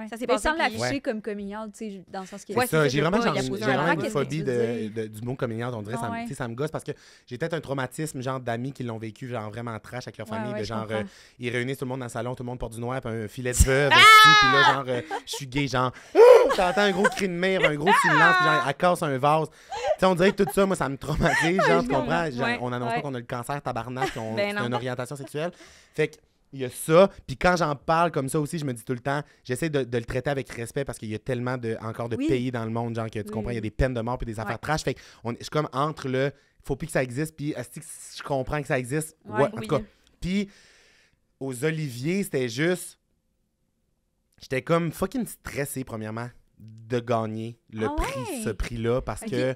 Ça s'est pas Sans l'afficher comme coming out, tu sais, dans le sens que. Ouais, ça, j'ai vraiment une phobie de, du mot coming out, on dirait. Ah ça, me gosse parce que j'ai peut-être un traumatisme, genre d'amis qui l'ont vécu, genre vraiment trash avec leur famille, de genre, euh, ils réunissent tout le monde dans le salon, tout le monde porte du noir, puis un filet de veuve, ah! puis là, genre, euh, je suis gay, genre, t'entends un gros cri de mer un gros silence, puis genre, elle casse un vase sais, on dirait que tout ça, moi, ça me traumatise. Genre, tu comprends? on annonce pas qu'on a le cancer, tabarnak, qu'on a ben une orientation sexuelle. Fait que. Il y a ça. Puis quand j'en parle comme ça aussi, je me dis tout le temps, j'essaie de, le traiter avec respect parce qu'il y a tellement de, encore de pays dans le monde, genre, que tu comprends, il y a des peines de mort puis des affaires trash. Fait que je suis comme entre le faut plus que ça existe, puis je comprends que ça existe. Ouais, en tout cas. Puis aux Oliviers, c'était juste. J'étais comme fucking stressé, premièrement, de gagner le ah prix, ce prix-là, parce que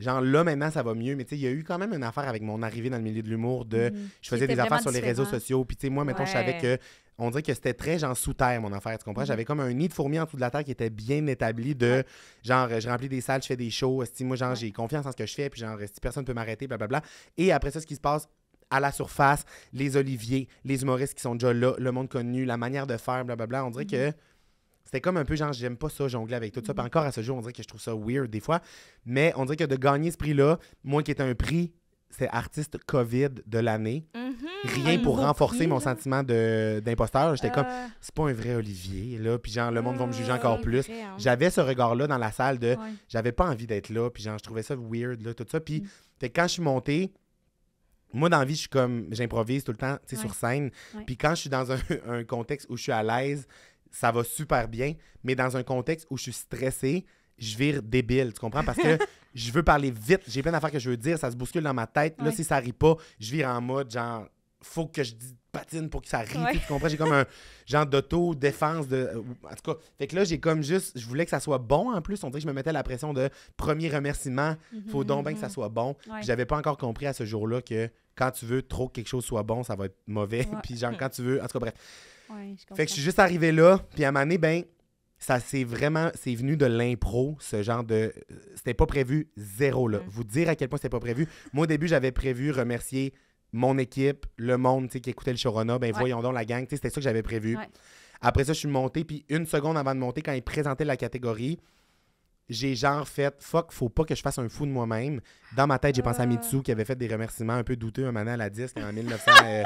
genre là maintenant ça va mieux mais tu sais il y a eu quand même une affaire avec mon arrivée dans le milieu de l'humour de mhm. je faisais des affaires sur les réseaux sociaux puis tu sais moi mettons je savais que on dirait que c'était très genre sous terre mon affaire tu comprends mhm. j'avais comme un nid de fourmis en dessous de la terre qui était bien établi de genre je remplis des salles je fais des shows moi genre j'ai confiance en ce que je fais puis genre si personne peut m'arrêter blablabla et après ça ce qui se passe à la surface les oliviers les humoristes qui sont déjà là le monde connu la manière de faire blablabla on dirait mhm. que c'était comme un peu genre, j'aime pas ça, jongler avec tout ça. Puis mhm. encore à ce jour, on dirait que je trouve ça weird des fois. Mais on dirait que de gagner ce prix-là, moi qui étais un prix, c'est artiste COVID de l'année, mhm. rien pour renforcer mon sentiment d'imposteur. J'étais comme, euh. c'est pas un vrai Olivier, là. Puis genre, le monde va me juger euh, encore plus. Hein. J'avais ce regard-là dans la salle de, j'avais pas envie d'être là. Puis genre, je trouvais ça weird, là, tout ça. Puis mm. quand je suis monté, moi, dans la vie, je suis comme, j'improvise tout le temps, tu sais, sur scène. Puis quand je suis dans un contexte où je suis à l'aise, ça va super bien, mais dans un contexte où je suis stressé, je vire débile, tu comprends? Parce que je veux parler vite, j'ai plein d'affaires que je veux dire, ça se bouscule dans ma tête. Là, si ça rit pas, je vire en mode genre, faut que je patine pour que ça rit, tu comprends? J'ai comme un genre d'auto-défense de. En tout cas, fait que là, j'ai comme juste, je voulais que ça soit bon en plus. On dirait que je me mettais la pression de premier remerciement, mm-hmm, faut donc bien que ça mm-hmm. soit bon. J'avais pas encore compris à ce jour-là que quand tu veux trop que quelque chose soit bon, ça va être mauvais. Puis genre, quand tu veux. En tout cas, bref je fait que je suis juste arrivé là, puis à un moment ben, ça c'est vraiment, c'est venu de l'impro, ce genre de, c'était pas prévu, zéro là. Mm. Vous dire à quel point c'était pas prévu. Moi au début, j'avais prévu remercier mon équipe, le monde tu sais, qui écoutait le Shorona, ben voyons donc la gang, tu sais, c'était ça que j'avais prévu. Après ça, je suis monté, puis une seconde avant de monter, quand ils présentaient la catégorie, j'ai genre fait fuck, faut pas que je fasse un fou de moi-même. Dans ma tête, j'ai pensé à ah. Mitsu qui avait fait des remerciements un peu douteux un moment à la disque en 1900.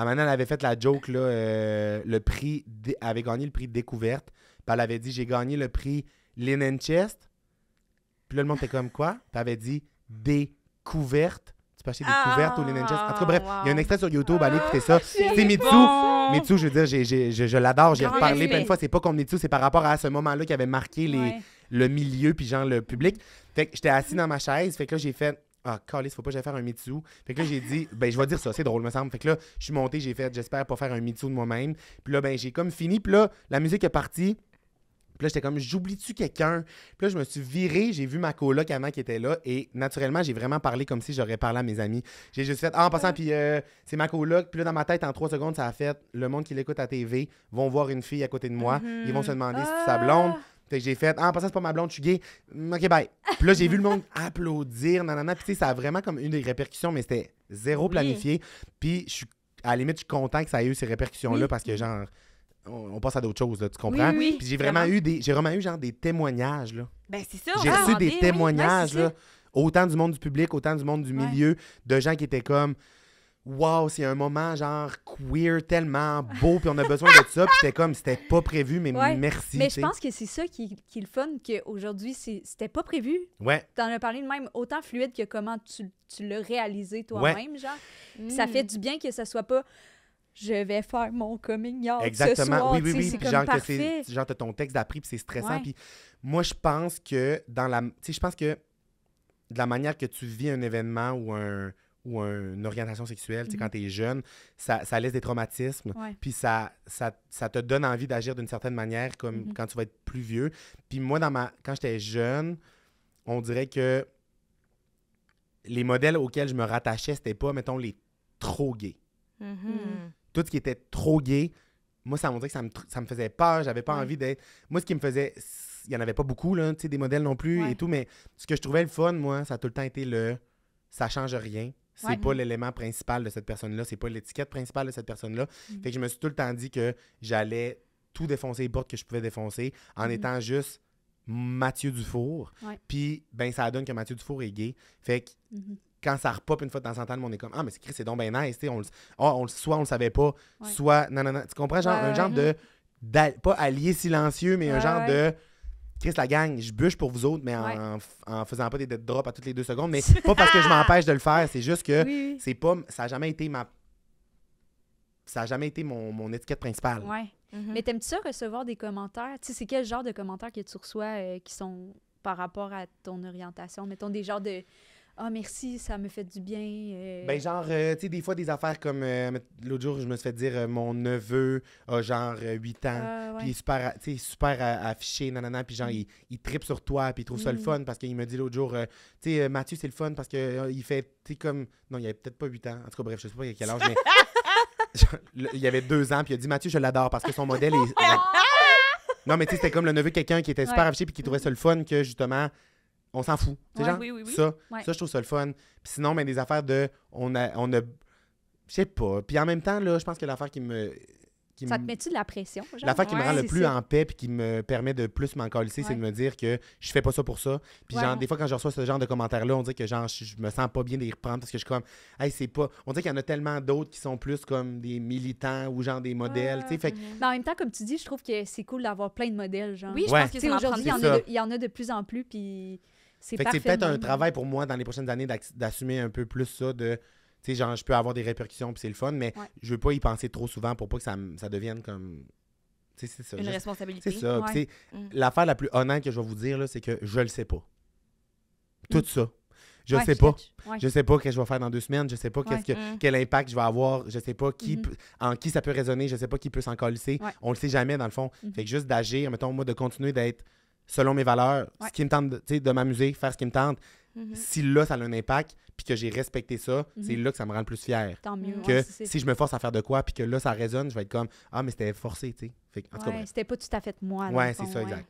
Amanda elle avait fait la joke, là, euh, le prix, elle avait gagné le prix découverte. Puis elle avait dit J'ai gagné le prix Linen Chest. Puis là, le monde était comme quoi Puis elle avait dit Découverte. Tu peux acheter Découverte ou Linen Chest. En tout cas, bref, il y a un extrait sur YouTube, allez écouter ça. Ah, c'est Mitsu. Mitsu, je veux dire, je, l'adore, j'ai reparlé plein de fois. C'est pas comme Mitsu, c'est par rapport à ce moment-là qui avait marqué les, le milieu puis genre le public. Fait que j'étais assis dans ma chaise, fait que là, j'ai fait ah, ne faut pas que j'aille faire un Mitsu. » Fait que là, j'ai dit, ben, je vais dire ça, c'est drôle, me semble. Fait que là, je suis monté, j'ai fait, j'espère pas faire un Mitsu de moi-même. Puis là, ben, j'ai comme fini. Puis là, la musique est partie. Puis là, j'étais comme, j'oublie-tu quelqu'un? Puis là, je me suis viré, j'ai vu ma coloc avant qui était là, et naturellement, j'ai vraiment parlé comme si j'aurais parlé à mes amis. J'ai juste fait, ah, en passant, puis euh, c'est ma coloc. Puis là, dans ma tête, en trois secondes, ça a fait, le monde qui l'écoute à TV vont voir une fille à côté de moi, ils vont se mm-hmm. demander si c'est sa ah! blonde j'ai fait, ah, en passant, c'est pas ma blonde, je suis gay. Mm, ok, bye. Puis là, j'ai vu le monde applaudir, nanana. Puis tu sais, ça a vraiment comme une des répercussions, mais c'était zéro planifié. Puis je suis, à la limite, je suis content que ça ait eu ces répercussions-là parce que, genre, on, passe à d'autres choses, tu comprends? Oui, Puis j'ai vraiment, eu des, j'ai vraiment eu, genre, des témoignages, là. Ben, c'est ça, J'ai ah, reçu ah, des ben témoignages, Autant du monde du public, autant du monde du milieu, de gens qui étaient comme. Wow, c'est un moment genre queer tellement beau, puis on a besoin de ça, puis c'était comme, c'était pas prévu, mais merci. Mais je pense que c'est ça qui, qui, est le fun, qu'aujourd'hui, c'était pas prévu. Ouais. T'en as parlé de même autant fluide que comment tu, tu l'as réalisé toi-même, genre. Ça mm. fait du bien que ça soit pas je vais faire mon coming out Exactement. Ce soir, oui, oui, oui. genre, parfait. genre, ton texte d'appris, puis c'est stressant. moi, je pense que dans la. Tu sais, je pense que de la manière que tu vis un événement ou un ou une orientation sexuelle, quand mhm. tu es jeune, ça, laisse des traumatismes. Puis ça, ça, te donne envie d'agir d'une certaine manière, comme mhm. quand tu vas être plus vieux. Puis moi, dans ma, quand j'étais jeune, on dirait que les modèles auxquels je me rattachais, c'était pas, mettons, les trop gays. Mhm. Mm. Tout ce qui était trop gay, moi, ça que ça me, faisait peur. J'avais pas envie d'être. Moi, ce qui me faisait. Il y en avait pas beaucoup, là, des modèles non plus et tout, mais ce que je trouvais le fun, moi, ça a tout le temps été le ça change rien. C'est pas l'élément principal de cette personne-là, c'est pas l'étiquette principale de cette personne-là. Mm. Fait que je me suis tout le temps dit que j'allais tout défoncer les portes que je pouvais défoncer en mm. étant juste Mathieu Dufour. Puis, ben, ça donne que Mathieu Dufour est gay. Fait que. Mm-hmm. Quand ça repop une fois dans temps en temps, on est comme Ah, mais c'est c'est donc bien nice, on le, ah, on le, soit on le savait pas, soit. Non, non, non. Tu comprends? Genre, un genre de. Pas allié silencieux, mais un genre de Chris, la gang, je bûche pour vous autres, mais en, faisant pas des dead drops à toutes les deux secondes. Mais pas parce que je m'empêche de le faire, c'est juste que c'est pas, ça n'a jamais été ma. Ça a jamais été mon, étiquette principale. Ouais. Mm-hmm. Mais t'aimes-tu ça recevoir des commentaires? Tu sais, c'est quel genre de commentaires que tu reçois euh, qui sont par rapport à ton orientation? Mettons des genres de ah, merci, ça me fait du bien. Euh. Ben, genre, euh, tu sais, des fois, des affaires comme. Euh, l'autre jour, je me suis fait dire mon neveu a genre 8 ans, ah, puis il est super, super affiché, nanana, puis genre, mm. il, il tripe sur toi, puis il trouve ça le mm. fun, parce qu'il me dit l'autre jour, tu sais, Mathieu, c'est le fun, parce qu'il il fait, tu sais, comme. Non, il avait peut-être pas 8 ans. En tout cas, bref, je sais pas quel âge, mais. il y avait 2 ans, puis il a dit, Mathieu, je l'adore, parce que son modèle est. non, mais tu sais, c'était comme le neveu quelqu'un qui était super affiché, puis qui trouvait ça le fun, que justement on s'en fout. Ouais, genre, Ça, ça, je trouve ça le fun. Puis sinon, mais ben, des affaires de. On a. On a je sais pas. Puis en même temps, là, je pense que l'affaire qui me. ça te met-tu de la pression? L'affaire qui me rend le plus en paix puis qui me permet de plus m'en c'est de me dire que je fais pas ça pour ça. Puis genre, des fois, quand je reçois ce genre de commentaires-là, on dit que genre, je, me sens pas bien d'y reprendre parce que je suis comme, hey, c'est pas. On dit qu'il y en a tellement d'autres qui sont plus comme des militants ou genre des modèles. tu sais Fait... Mais en même temps, comme tu dis, je trouve que c'est cool d'avoir plein de modèles. Genre. Oui, je pense que aujourd'hui, il y, en a de plus en plus. Puis c'est peut-être un travail pour moi dans les prochaines années d'assumer un peu plus ça de tu sais genre je peux avoir des répercussions puis c'est le fun mais je je veux pas y penser trop souvent pour pas que ça, ça devienne comme c'est ça une responsabilité. C'est ça, mm. l'affaire la plus honnête que je vais vous dire c'est que je le sais pas. Mm. Tout ça. Je ne sais pas. Je Je sais pas ce que je vais faire dans deux semaines. Je sais pas ce que, mm. quel impact je vais avoir. Je sais pas qui, mm-hmm. en qui ça peut résonner. Je sais pas qui peut s'en colisser. On le sait jamais, dans le fond. Mm-hmm. Fait que juste d'agir, mettons, moi, de continuer d'être selon mes valeurs, ce qui me tente de, m'amuser, faire ce qui me tente. Mm-hmm. Si là, ça a un impact, puis que j'ai respecté ça, mm-hmm. c'est là que ça me rend le plus fier. Tant mieux. Que si, je me force à faire de quoi, puis que là, ça résonne, je vais être comme Ah, mais c'était forcé, tu sais. Ouais, c'était pas tout à fait moi. Ouais, c'est ça, exact.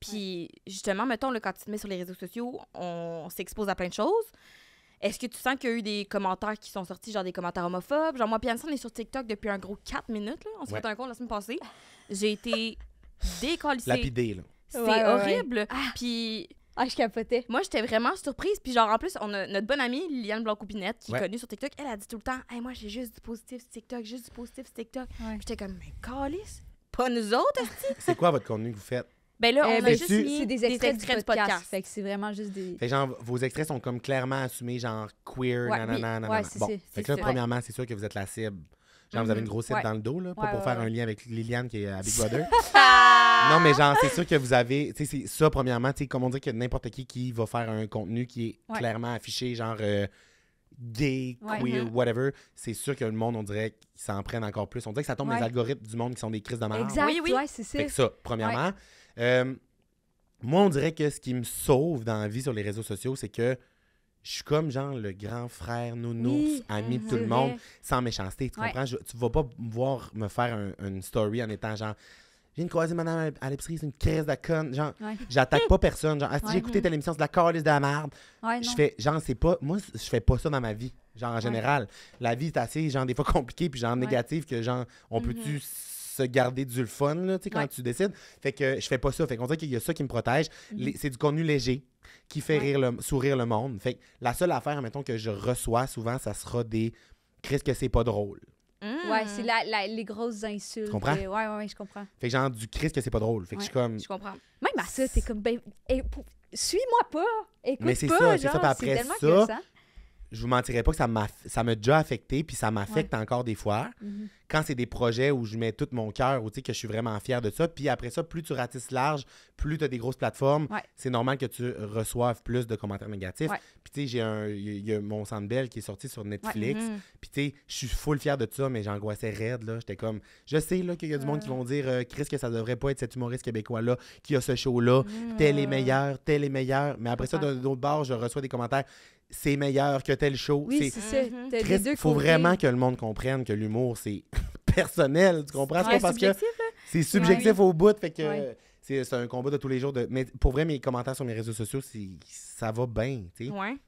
Puis justement, mettons, quand tu te mets sur les réseaux sociaux, on, s'expose à plein de choses. Est-ce que tu sens qu'il y a eu des commentaires qui sont sortis, genre des commentaires homophobes? Genre, moi, Pianson, on est sur TikTok depuis un gros 4 minutes, On s'est fait un compte la semaine passée. J'ai été Lapidé, là. C'est horrible. Ah. Puis. Ah, je capotais. Moi, j'étais vraiment surprise. Puis, genre, en plus, on a notre bonne amie, blanc Blancoupinette, qui est connue sur TikTok, elle a dit tout le temps hey, Moi, j'ai juste du positif sur TikTok, juste du positif sur TikTok. J'étais comme Mais calice, pas nous autres, C'est quoi votre contenu que vous faites ben là, on eh a ben, juste mis des extraits, des du podcast. Fait que c'est vraiment juste des. Fait genre, vos extraits sont comme clairement assumés, genre queer, nanana, bon. Fait que là, premièrement, c'est sûr que vous êtes la cible. Genre, vous avez une mm-hmm. grossette dans le dos, là, pour faire un lien avec Liliane qui est à Big Brother. Ah! non, mais genre, c'est sûr que vous avez. Tu sais, ça, premièrement, tu sais, comme on dit que n'importe qui qui va faire un contenu qui est clairement affiché, genre. Euh, gay, queer, uh-huh. whatever, c'est sûr que le monde, on dirait qui s'en prenne encore plus. On dirait que ça tombe les algorithmes du monde qui sont des crises de malade. Exact, oui, oui. c'est ça. ça, premièrement. Euh, moi, on dirait que ce qui me sauve dans la vie sur les réseaux sociaux, c'est que je suis comme genre le grand frère nounours, ami de tout le monde, sans méchanceté. Tu comprends? tu vas pas me voir me faire une story en étant genre. J'ai une croisée madame à l'épicerie, c'est une crise de con Genre, n'attaque j'attaque pas personne. Genre, ah, j'ai écouté ta émission, c'est de la calice de la merde. je fais, genre, c'est pas. Moi, je fais pas ça dans ma vie. Genre, en général. La vie est assez, genre, des fois compliquée, puis genre, négative, que genre, on peut-tu mhm. se garder du fun, là, tu sais, quand tu décides. Fait que je fais pas ça. Fait qu'on dirait qu'il y a ça qui me protège. Mhm. C'est du contenu léger qui fait rire le, sourire le monde. Fait que la seule affaire, mettons, que je reçois souvent, ça sera des Chris que c'est pas drôle. Hmm. Ouais, c'est la, les grosses insultes. Tu comprends? Euh, ouais, ouais, je comprends. Fait que genre du Chris que c'est pas drôle. Fait que je suis comme. Je comprends. Même à ça, t'es comme, ben, suis-moi pas. Écoute Mais c'est ça, c'est ça. Puis après ça, ça, je vous mentirais pas que ça m'a ça déjà affecté puis ça m'affecte encore des fois mm-hmm. quand c'est des projets où je mets tout mon cœur où tu que je suis vraiment fier de ça puis après ça plus tu ratisses large plus tu as des grosses plateformes c'est normal que tu reçoives plus de commentaires négatifs puis tu sais j'ai un il y, a mon Sandbell qui est sorti sur Netflix mm-hmm. puis tu sais je suis full fier de ça mais j'angoissais raide là j'étais comme je sais là qu'il y a du monde qui euh. vont dire euh, Chris que ça devrait pas être cet humoriste québécois là qui a ce show là tel est euh. meilleur tel est meilleur mais après ça d'un autre je reçois des commentaires c'est meilleur que tel show. c'est ça. Mhm. Il faut vraiment que le monde comprenne que l'humour, c'est personnel. Tu comprends? parce que hein? c'est subjectif au bout. Fait que c'est un combat de tous les jours. De... Mais pour vrai, mes commentaires sur mes réseaux sociaux, ça va bien.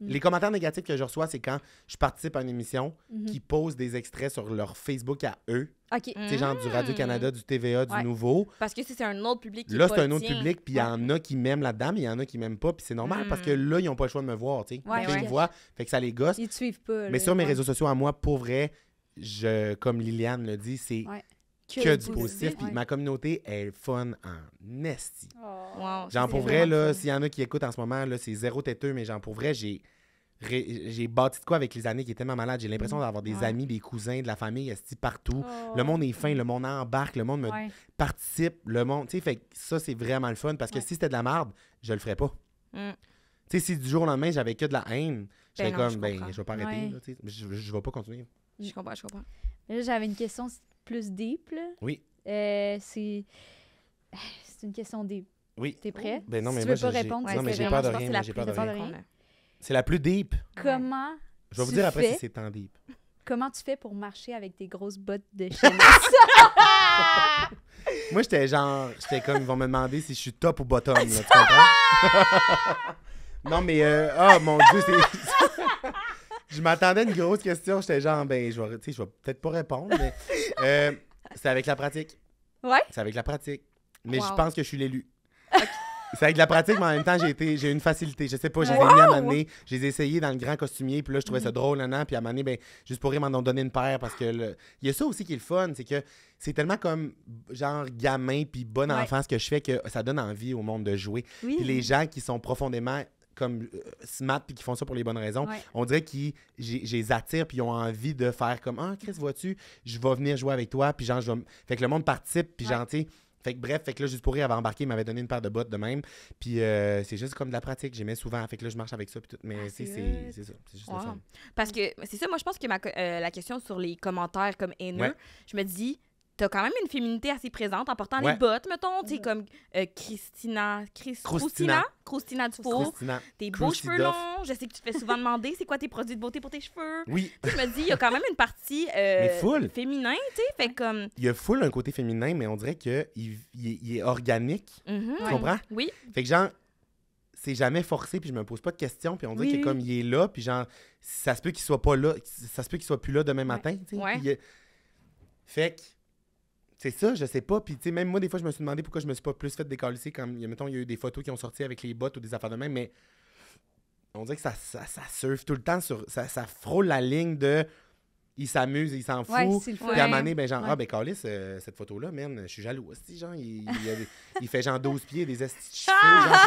Les commentaires négatifs que je reçois, c'est quand je participe à une émission mhm. qui pose des extraits sur leur Facebook à eux. C'est genre du mm. Radio-Canada, du TVA, du Nouveau. Parce que c'est un autre public qui Là, c'est un autre public, puis il y en a qui m'aiment là-dedans, mais il y en a qui m'aiment pas, puis c'est normal parce que mm. là, ils n'ont pas le choix de me voir, tu ils me voient, fait que ça les gosse. Ils te suivent pas. Mais sur mes réseaux sociaux, à moi, pour vrai, je, comme Liliane le dit, c'est que, du positif. Puis ma communauté est fun en esti. J'en oh. Wow, pour là, s'il y en a qui écoutent en ce moment, là, c'est zéro têteux, mais j'en pour j'ai j'ai bâti de quoi avec les années qui étaient tellement malade. J'ai l'impression mm. d'avoir des amis, des cousins, de la famille esti partout. Oh. Le monde est fin, le monde embarque, le monde me participe, le monde. Tu sais, fait que ça, c'est vraiment le fun parce que si c'était de la merde, je le ferais pas. Mm. Tu sais, si du jour au lendemain, j'avais que de la haine, ben comme, je ben, je vais pas arrêter, je, je, vais pas continuer. Je comprends, je comprends. J'avais une question plus deep. Là. Oui. Euh, c'est... une question deep. Oui. T'es prêt? Oh. Ben non, mais veux pas répondre, non, c'est mais j'ai de c'est la plus- de rien. C'est la plus deep. Comment, Je vais vous dire après si c'est tant deep. comment tu fais pour marcher avec des grosses bottes de chaîne? Moi, j'étais genre, j'étais comme, ils vont me demander si je suis top ou bottom, là, tu comprends? non, mais, euh, oh mon dieu, c'est je m'attendais à une grosse question. J'étais genre, ben, je vais, je vais peut-être pas répondre, mais euh, c'est avec la pratique. Ouais? C'est avec la pratique. Mais je pense que je suis l'élu. C'est avec la pratique, mais en même temps, j'ai été, j'ai une facilité. Je sais pas, j'ai essayé dans le grand costumier, puis là, je trouvais ça mm. drôle, an, puis à m'amener, ben, juste pour rire, m'en donner une paire, parce que il y a ça aussi qui est le fun, c'est que c'est tellement comme, genre, gamin, puis bonne enfance que je fais, que ça donne envie au monde de jouer. les gens qui sont profondément comme euh, smart puis qui font ça pour les bonnes raisons, on dirait qu'ils les attire puis ils ont envie de faire comme Ah, Chris, vois-tu, je vais venir jouer avec toi, puis genre, Fait que le monde participe, puis Fait que bref, fait que là, juste pour rire, avant il m'avait donné une paire de bottes de même. Puis euh, c'est juste comme de la pratique, j'aimais souvent. Fait que là, je marche avec ça. Puis tout, mais ah, c'est ça, c'est juste Parce que c'est ça, moi, je pense que euh, la question sur les commentaires comme haineux, je me dis, t'as quand même une féminité assez présente en portant les bottes, mettons. T'es comme euh, Christina. Christina. Christina Dufour. Tes beaux cheveux longs. Je sais que tu te fais souvent demander c'est quoi tes produits de beauté pour tes cheveux. Oui. je me dis, il y a quand même une partie euh, féminin, tu sais. Fait comme. Il y a full un côté féminin, mais on dirait qu'il il, est organique. Mm-hmm. Tu comprends? Oui. Fait que genre, c'est jamais forcé, puis je me pose pas de questions, puis on dirait que comme il est là, puis genre, ça se peut qu'il soit pas là, ça se peut qu'il soit plus là demain matin, tu sais. Euh, fait c'est ça, je sais pas. Puis, tu sais, même moi, des fois, je me suis demandé pourquoi je me suis pas plus fait décalisser comme, mettons, il y a eu des photos qui ont sorti avec les bottes ou des affaires de même, mais on dirait que ça, ça, ça surfe tout le temps sur. Ça, ça frôle la ligne de il s'amuse, il s'en fout. Ouais, puis à ben, genre, ah, ben, Calis, euh, cette photo-là, man, je suis jaloux aussi, genre, il, il, fait genre 12 pieds, des estiches, ah!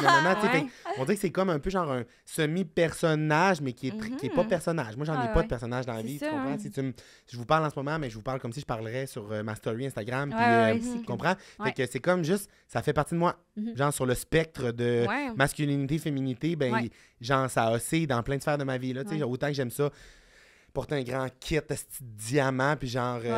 on dirait que c'est comme un peu genre un semi-personnage, mais qui est, pas mhm. personnage. Moi, j'en ai ah pas de personnage dans la vie, tu comprends? Si tu je vous parle en ce moment, mais je vous parle comme si je parlerais sur euh, ma story Instagram, puis, euh, tu comprends? Fait que c'est comme juste, ça fait partie de moi, mhm. genre, sur le spectre de masculinité, féminité, ben, genre, ça oscille dans plein de sphères de ma vie, là, tu sais, autant que j'aime ça porter un grand kit de diamant, puis genre. Mais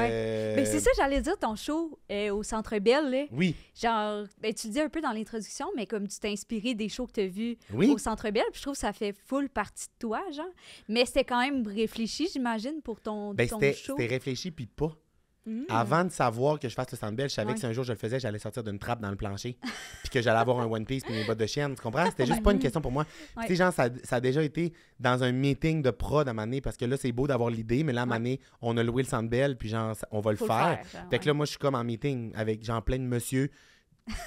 euh, c'est ça, j'allais dire, ton show au Centre Bell, là. Oui. Genre, ben, tu le dis un peu dans l'introduction, mais comme tu t'es inspiré des shows que tu as vus au Centre Bell, je trouve que ça fait full partie de toi, genre. Mais c'était quand même réfléchi, j'imagine, pour ton, ben, ton show. C'était réfléchi, puis pas. Mm. Avant de savoir que je fasse le sandbell, je savais que si un jour je le faisais, j'allais sortir d'une trappe dans le plancher, puis que j'allais avoir un One Piece puis mes bottes de chienne. Tu comprends? C'était juste pas une question pour moi. Tu sais, genre, ça, a déjà été dans un meeting de prod à Mané, parce que là, c'est beau d'avoir l'idée, mais là, à Mané, on a loué le sandbell, puis genre, on va le faire. fait que là, moi, je suis comme en meeting avec genre plein de monsieur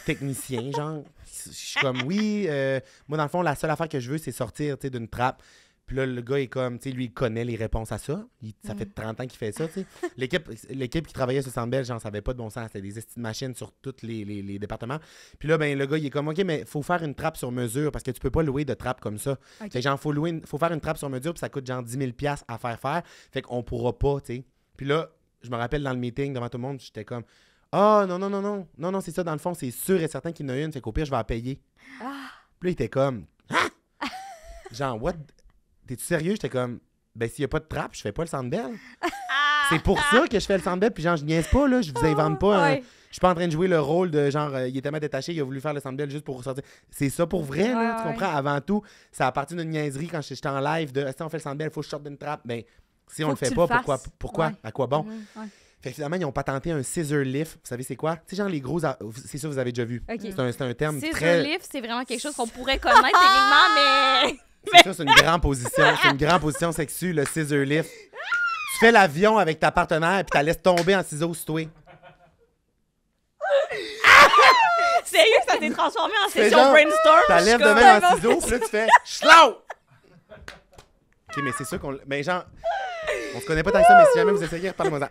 techniciens. genre. Je suis comme, oui, euh, moi, dans le fond, la seule affaire que je veux, c'est sortir d'une trappe. Puis là, le gars est comme, tu sais, lui, il connaît les réponses à ça. ça mm. fait 30 ans qu'il fait ça, tu sais. L'équipe qui travaillait sur Sambel, j'en savais pas de bon sens. C'était des machines sur tous les, départements. Puis là, ben, le gars, il est comme, OK, mais faut faire une trappe sur mesure parce que tu peux pas louer de trappe comme ça. Okay. genre, faut, louer faut faire une trappe sur mesure, puis ça coûte genre 10 000 à faire faire. Fait qu'on pourra pas, tu sais. Puis là, je me rappelle dans le meeting devant tout le monde, j'étais comme, ah, oh, non, non, non, non, non, non, c'est ça, dans le fond, c'est sûr et certain qu'il y en a une, fait qu'au pire, je vais la payer. Ah. Puis là, il était comme, ah! Genre, what? T'es sérieux? J'étais comme, ben s'il n'y a pas de trappe, je fais pas le Sandbell. Ah. c'est pour ça que je fais le Sandbell, puis genre, je niaise pas, là, je vous invente oh, pas. Hein. Je suis pas en train de jouer le rôle de genre, euh, il est tellement détaché, il a voulu faire le Sandbell juste pour ressortir. C'est ça pour vrai, là, tu comprends? Avant tout, ça a parti d'une niaiserie quand j'étais en live de, si on fait le Sandbell, il faut que je sorte d'une trappe. Ben, si on le fait pas, pourquoi? pourquoi À quoi bon? Mhm, fait finalement, ils ont tenté un scissor lift. Vous savez, c'est quoi? Tu genre les gros. C'est ça, vous avez déjà vu. C'est un, un, terme scissor très. Scissor lift, c'est vraiment quelque chose qu'on pourrait connaître techniquement, mais. C'est Ça, c'est une grande position. C'est une grande position sexue, le scissor lift. Tu fais l'avion avec ta partenaire puis tu la laisses tomber en ciseaux sur toi. Sérieux, ça t'est transformé en session brainstorm. Tu lèves de même en ciseaux, puis tu fais Schlau! OK, mais c'est sûr qu'on. Mais genre. On se connaît pas tant que ça, mais si jamais vous essayez, parlez moi ça.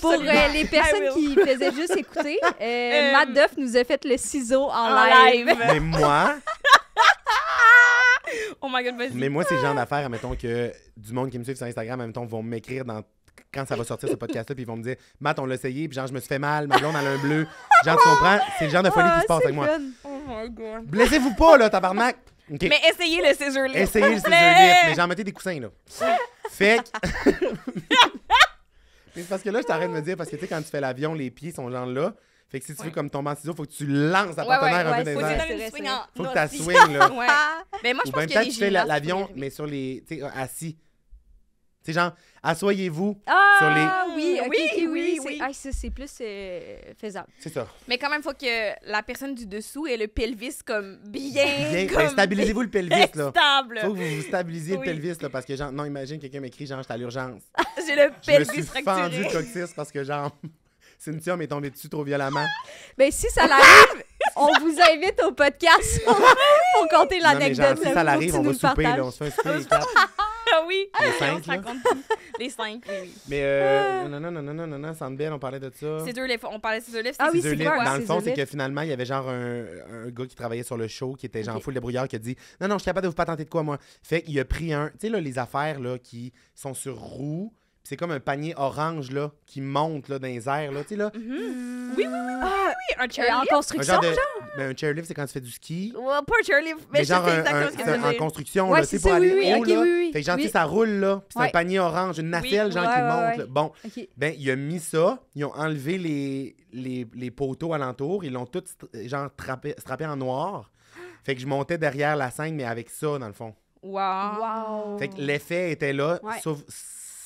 Pour euh, les personnes qui faisaient juste écouter, euh, euh, Matt Duff nous a fait le ciseau en, live. live. Mais moi, oh my god, vas-y. Mais moi, c'est le genre d'affaires, admettons, que du monde qui me suit sur Instagram, admettons, vont m'écrire quand ça va sortir ce podcast-là, puis ils vont me dire Matt, on l'a essayé, puis genre, je me suis fait mal, ma blonde, elle a un bleu. Genre, tu comprends C'est le genre de folie qui se passe avec moi. Oh my god. Blessez-vous pas, là, tabarnak. Mais essayez le scissor lift. Essayez le scissor lift, mais j'en mettais des coussins, là. fait que. parce que là, je t'arrête de me dire, parce que tu sais, quand tu fais l'avion, les pieds sont genre là. Fait que si tu veux comme tomber en ciseaux, faut que tu lances ta partenaire un peu dans les Faut que tu swing, là. ouais. Mais moi, je Ou pense ben, que peut-être tu fais l'avion, mais sur les. Tu sais, euh, assis. C'est genre, asseyez-vous ah, sur les. Oui, oui, oui, oui. Ah, c'est plus euh, faisable. C'est ça. Mais quand même, faut que la personne du dessous ait le pelvis comme bien. bien ben, comme... stabilisez-vous le pelvis, là. Stable. Faut que vous, stabilisez le pelvis, là, parce que, genre, non, imagine, quelqu'un m'écrit, genre, j'étais à l'urgence. J'ai le pelvis fracturé. Je me suis fendu coccyx parce que, genre. Cynthia m'est tombée dessus trop violemment. Mais ben, si ça l'arrive, on vous invite au podcast pour, compter l'anecdote. Si ça l'arrive, on va souper, on se fait un souper, ah oui, les cinq, on Les cinq, Mais euh, ah. non, non, non, non, non, non, non, Sandbell, on parlait de ça. C'est deux livres, on parlait de ces deux livres. Ah oui, c'est deux Dans le fond, c'est que finalement, il y avait genre un, gars qui travaillait sur le show, qui était genre okay. fou le brouillard, qui a dit « Non, non, je suis capable de vous patenter de quoi, moi? » Fait qu'il a pris un... Tu sais, là, les affaires, là, qui sont sur roue, c'est comme un panier orange là, qui monte là, dans les airs. Là, tu sais, là. Mm-hmm. Oui, oui, oui. Ah, oui, un chairlift. En construction, un ben, un chairlift, c'est quand tu fais du ski. pas un chairlift, mais, mais je genre sais exactement ce que tu veux En construction, là, c'est pour aller haut. là. Oui, fait genre, ça roule, là. c'est un panier orange, une nacelle, genre, qui monte. Bon, ben, il a mis ça. Ils ont enlevé les, les, les poteaux alentour. Ils l'ont tout, euh, genre, strappé en noir. Fait que je montais derrière la scène, mais avec ça, dans le fond. Fait que l'effet était là, sauf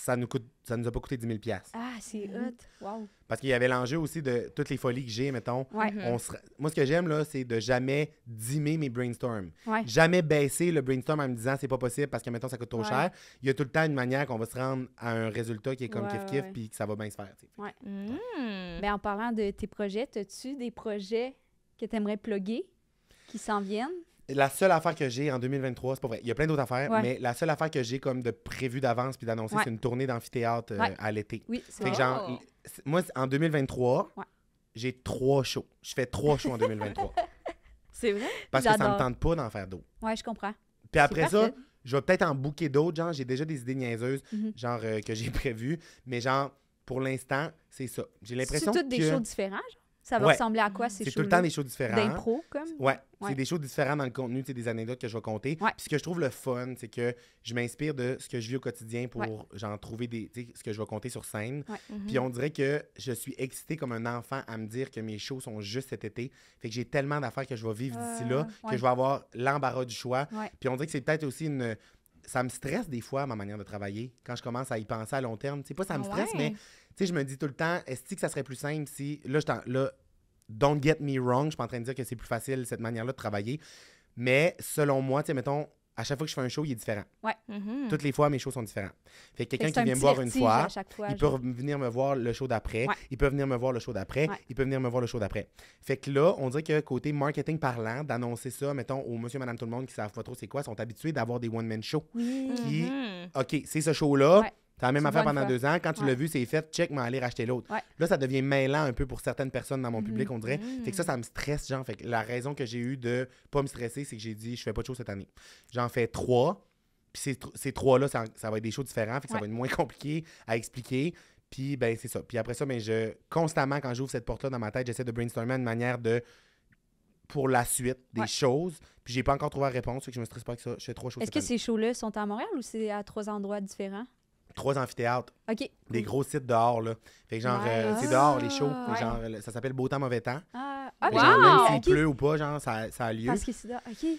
ça nous coûte, ça nous a pas coûté 10 000 Ah, c'est mhm. Wow. Parce qu'il y avait l'enjeu aussi de toutes les folies que j'ai, mettons. Mhm. On Moi, ce que j'aime, là, c'est de jamais dimmer mes brainstorms. Jamais baisser le brainstorm en me disant c'est pas possible parce que, mettons, ça coûte trop cher. Il y a tout le temps une manière qu'on va se rendre à un résultat qui est comme kiff-kiff puis que ça va bien se faire. Ouais. Mm. Ben, en parlant de tes projets, as-tu des projets que tu aimerais plugger qui s'en viennent? la seule affaire que j'ai en 2023, c'est pas vrai, il y a plein d'autres affaires, mais la seule affaire que j'ai comme de prévu d'avance puis d'annoncer, c'est une tournée d'amphithéâtre euh, à l'été. Oui, c'est vrai. Moi, en 2023, j'ai trois shows. Je fais trois shows en 2023. c'est vrai? Parce que ça me tente pas d'en faire d'autres. Ouais, je comprends. Puis après ça, je vais peut-être en bouquer d'autres. Genre, j'ai déjà des idées niaiseuses, mhm. genre euh, que j'ai prévues, mais genre, pour l'instant, c'est ça. J'ai l'impression que... C'est toutes des shows différents, genre? Ça va ressembler à quoi ces shows? C'est tout le temps des shows différents. D'impro, comme? Ouais. C'est des shows différents dans le contenu, c'est des anecdotes que je vais compter. Puis ce que je trouve le fun, c'est que je m'inspire de ce que je vis au quotidien pour, genre, trouver des, ce que je vais compter sur scène. Mm-hmm. Puis on dirait que je suis excité comme un enfant à me dire que mes shows sont juste cet été. Fait que j'ai tellement d'affaires que je vais vivre d'ici là euh, que je vais avoir l'embarras du choix. Puis on dirait que c'est peut-être aussi une. Ça me stresse des fois, ma manière de travailler, quand je commence à y penser à long terme. C'est pas ça me stresse, mais sais, je me dis tout le temps, est-ce que ça serait plus simple si. Là, je là, don't get me wrong, je suis en train de dire que c'est plus facile cette manière-là de travailler. Mais selon moi, tu sais, mettons, à chaque fois que je fais un show, il est différent. Ouais. Mm-hmm. Toutes les fois, mes shows sont différents. Fait que quelqu'un qui vient me voir une fois, il peut venir me voir le show d'après, il peut venir me voir le show d'après, il peut venir me voir le show d'après. Fait que là, on dirait que côté marketing parlant, d'annoncer ça, mettons, aux monsieur, madame, tout le monde qui savent pas trop c'est quoi, sont habitués d'avoir des one-man shows. Qui, mm-hmm. OK, c'est ce show-là. T'as la même affaire pendant deux ans. Quand tu l'as vu, c'est fait, check, mais aller racheter l'autre. Là, ça devient mêlant un peu pour certaines personnes dans mon public, on dirait. Mm-hmm. que ça, ça me stresse, genre. la raison que j'ai eu de pas me stresser, c'est que j'ai dit, je fais pas de show cette année. J'en fais trois. Puis ces, trois-là, ça, va être des choses différentes, Fait ça va être moins compliqué à expliquer. Puis, ben, c'est ça. Puis après ça, ben, je, constamment, quand j'ouvre cette porte-là dans ma tête, j'essaie de brainstormer une manière de pour la suite des choses. Puis j'ai pas encore trouvé la réponse, fait que je me stresse pas avec ça. Je fais trois choses. Est-ce que ces shows-là sont à Montréal ou c'est à trois endroits différents? trois amphithéâtres. Des gros sites dehors, là. Fait que genre, euh, c'est dehors, les shows. Genre, ça s'appelle Beau temps, mauvais temps. Ah, ah Même s'il pleut ou pas, genre, ça, a lieu. Parce que c'est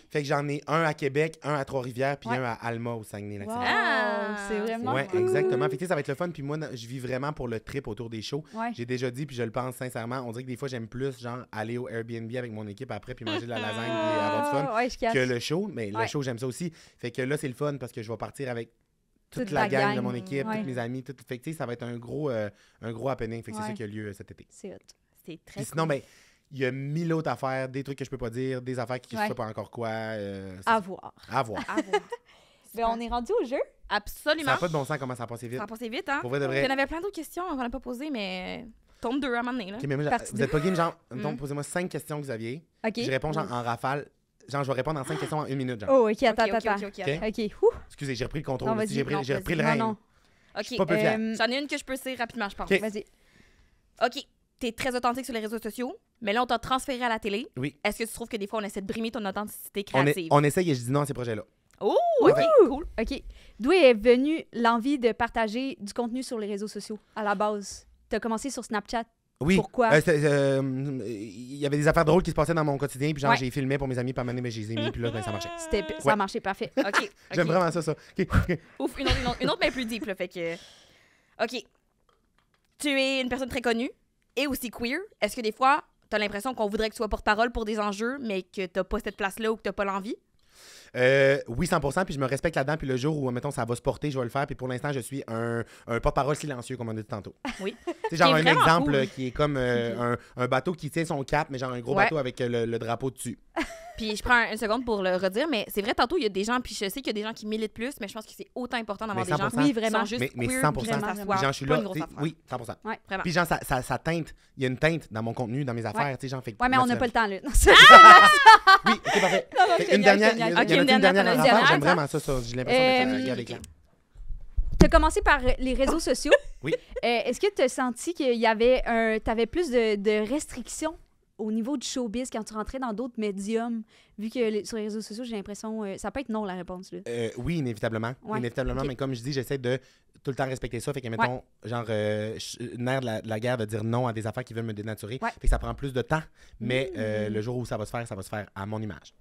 Fait que j'en ai un à Québec, un à Trois-Rivières, puis un à Alma, au saguenay c'est vraiment Ouais, exactement. Fait ça va être le fun. Puis moi, je vis vraiment pour le trip autour des shows. J'ai déjà dit, puis je le pense sincèrement, on dirait que des fois, j'aime plus, genre, aller au Airbnb avec mon équipe après, puis manger de la ah, lasagne, puis avoir du fun, que le show. Mais le show, j'aime ça aussi. Fait que là, c'est le fun parce que je vais partir avec toute, la, gang, de mon équipe, tous mes amis, tout. Fait que, ça va être un gros, euh, un gros happening. Fait que c'est ce qui a lieu euh, cet été. C'est C'est très. Puis sinon, ben, il y a mille autres affaires, des trucs que je peux pas dire, des affaires qui ne ouais. sais pas encore quoi. Euh, à voir. À voir. Ben, on est rendu au jeu. Absolument. Ça n'a pas de bon sens comment ça a passé vite. Ça a passé vite, hein? Pour vrai de vrai. Il y en avait plein d'autres questions qu'on n'a pas posées, mais tombe deux à un moment donné. Là. mais vous n'êtes pas game, genre, mm. posez-moi cinq questions que vous aviez. Je réponds en rafale Genre, je vais répondre en cinq questions en une minute. Genre. Oh, ok, attends, attends. Ok, ok, Excusez, j'ai repris le contrôle. Non, J'ai non, j'ai repris le rein. Non, Ok, peu j'en ai une que je peux essayer rapidement, je pense. Ok. Vas-y. OK, t'es très authentique sur les réseaux sociaux, mais là, on t'a transféré à la télé. Oui. Est-ce que tu trouves que des fois, on essaie de brimer ton authenticité créative? on essaye et je dis non à ces projets-là. Oh, OK, cool. OK. D'où est venue l'envie de partager du contenu sur les réseaux sociaux à la base? T'as commencé sur Snapchat. Oui. Pourquoi? Euh, euh, il y avait des affaires drôles qui se passaient dans mon quotidien, puis genre, j'ai filmé pour mes amis, pas mais j'ai mis, puis là, ben, ça marchait. Ça marchait, parfait. OK. J'aime vraiment ça, ça. Ouf, une autre, une mais plus deep, là, fait que. OK. Tu es une personne très connue et aussi queer. Est-ce que des fois, tu as l'impression qu'on voudrait que tu sois porte-parole pour des enjeux, mais que tu pas cette place-là ou que tu pas l'envie? Euh, oui, 100%, puis je me respecte là-dedans, puis le jour où, mettons, ça va se porter, je vais le faire, puis pour l'instant, je suis un, un porte-parole silencieux, comme on a dit tantôt. Oui. C'est genre un exemple qui est comme euh, un, bateau qui tient son cap, mais genre un gros bateau avec euh, le, drapeau dessus. puis je prends une seconde pour le redire, mais c'est vrai, tantôt, il y a des gens, puis je sais qu'il y a des gens qui militent plus, mais je pense que c'est autant important d'avoir des gens qui vraiment. juste mais, mais 100%, je suis là, oui, 100%. vraiment. Puis genre, ça, teinte, il y a une teinte dans mon contenu, dans mes affaires, tu mais on n'a pas le temps, là. oui, ok, parfait. une dernière, une dernière, J'aime vraiment ça, J'ai l'impression d'être avec tu as commencé par les réseaux sociaux. oui. Euh, est-ce que tu as senti qu'il y avait un. Tu plus de, de, restrictions au niveau du showbiz quand tu rentrais dans d'autres médiums? Vu que sur les réseaux sociaux, j'ai l'impression. Euh, ça peut être non, la réponse. Euh, oui, inévitablement. Inévitablement, mais comme je dis, j'essaie de tout le temps respecter ça. Fait que, mettons, genre, nerf de la, de la, guerre de dire non à des affaires qui veulent me dénaturer. Ouais. Fait que ça prend plus de temps, mais mmh. le jour où ça va se faire, ça va se faire à mon image.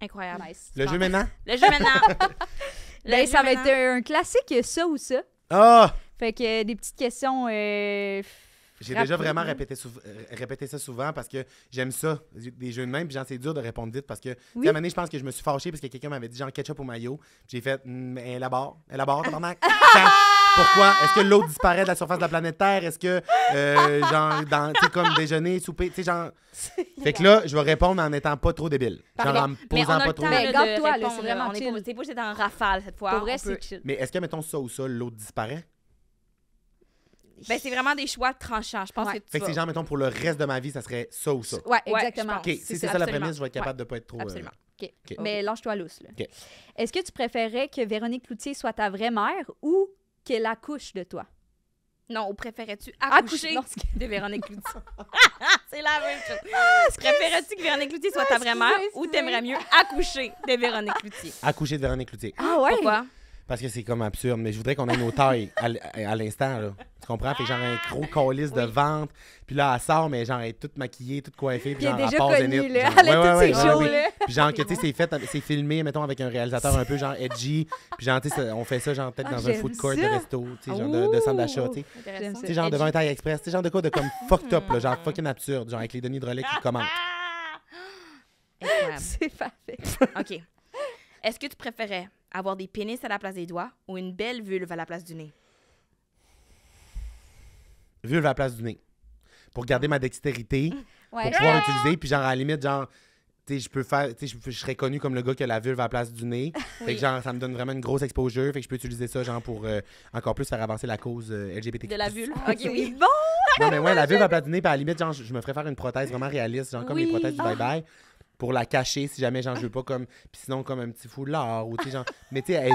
Incroyable. Nice. Mm. Le jeu maintenant? Le ben, jeu maintenant. ça va être un classique, ça ou ça. Ah! Fait que euh, des petites questions. Euh, j'ai déjà vraiment euh, répété, ça souvent parce que j'aime ça, des jeux de même. Puis, genre, c'est dur de répondre vite parce que, oui. la année, je pense que je me suis fâché parce que quelqu'un m'avait dit, genre, ketchup ou maillot J'ai fait, mmm, élabore, élabore, tabarnak. Pourquoi? Est-ce que l'eau disparaît de la surface de la planète Terre? Est-ce que, euh, genre, dans, c'est comme déjeuner, souper, tu sais, genre. Fait que là, je vais répondre en n'étant pas trop débile. Genre, en Mais posant pas le trop. temps Mais garde-toi, là, c'est vraiment on est pas- chill. pas en rafale cette fois. Pour vrai, c'est chill. Mais est-ce que, mettons, ça ou ça, l'eau disparaît? Ben, c'est vraiment des choix tranchants. Je pense que tu Fait que c'est genre, mettons, pour le reste de ma vie, ça serait ça ou ça. Ouais, exactement. OK, si c'est ça, la prémisse, je vais être capable de pas être trop. Absolument. Euh, OK. Mais lâche-toi lousse, là. Ok. Est-ce que tu préférais que Véronique Cloutier soit ta vraie mère ou qu'elle accouche de toi? Non, ou préférais-tu accoucher, de Véronique Cloutier? c'est la même chose. Ah, préférais-tu que Véronique Cloutier soit ta vraie mère ou t'aimerais mieux accoucher de Véronique Cloutier? Accoucher de Véronique Cloutier. Ah ouais? Pourquoi? Parce que c'est comme absurde, mais je voudrais qu'on ait nos tailles à l'instant, là. Tu comprends? Fait genre un gros ah, colis de vente. Puis là, elle sort, mais genre elle est toute maquillée, toute coiffée. Puis, puis genre, elle est déjà connue, là. Elle ouais, là. Puis genre, tu sais, c'est c'est filmé, mettons, avec un réalisateur un peu genre edgy. Puis genre, tu sais, on fait ça genre peut-être ah, dans un food court de resto, tu sais, genre de, centre d'achat, tu sais. genre devant un taille express, tu sais, genre de quoi de comme fucked up, là, genre fucking absurde, genre avec les Denis Drolet qui commentent. C'est parfait. OK. Est-ce que tu préférais avoir des pénis à la place des doigts ou une belle vulve à la place du nez? Vulve à la place du nez. Pour garder ma dextérité, mm. pour pouvoir utiliser, puis genre, à la limite, genre, je peux faire, je, serais connu comme le gars qui a la vulve à la place du nez. genre, ça me donne vraiment une grosse exposure. Fait que je peux utiliser ça, genre, pour euh, encore plus faire avancer la cause euh, LGBT. De la vulve. ok, oui. Bon! Non, mais ouais, la vulve à la place du nez, à la limite, genre, je, me ferais faire une prothèse vraiment réaliste, genre, comme les prothèses du ah. bye-bye pour la cacher si jamais j'en veux pas comme puis sinon comme un petit foulard ou tu genre mais tu sais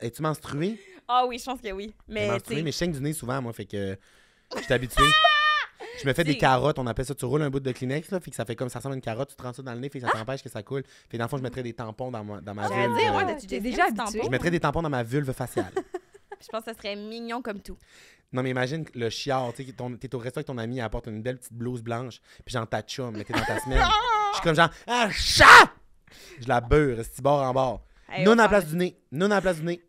es-tu menstruée Ah oui, je pense que oui. Mais menstruée, mais je du nez souvent moi fait que je suis habituée. Je me fais des carottes, on appelle ça, tu roules un bout de Kleenex, là, fait que ça fait comme ça ressemble à une carotte, tu te rends ça dans le nez, fait que ça ah! t'empêche que ça coule. Fait que dans le fond, je mettrais des tampons dans ma, dans ma vulve. Dire, euh, ouais, tu déjà Je mettrais des tampons dans ma vulve faciale. je pense que ça serait mignon comme tout. Non, mais imagine le chiard, tu sais, t'es au resto avec ton ami, il apporte une belle petite blouse blanche, puis genre ta chum, mais t'es dans ta semaine. Ah! Je suis comme genre, ah, chat! Je la beurre, c'est bord en bord. non à la place du nez. Non à la place du nez.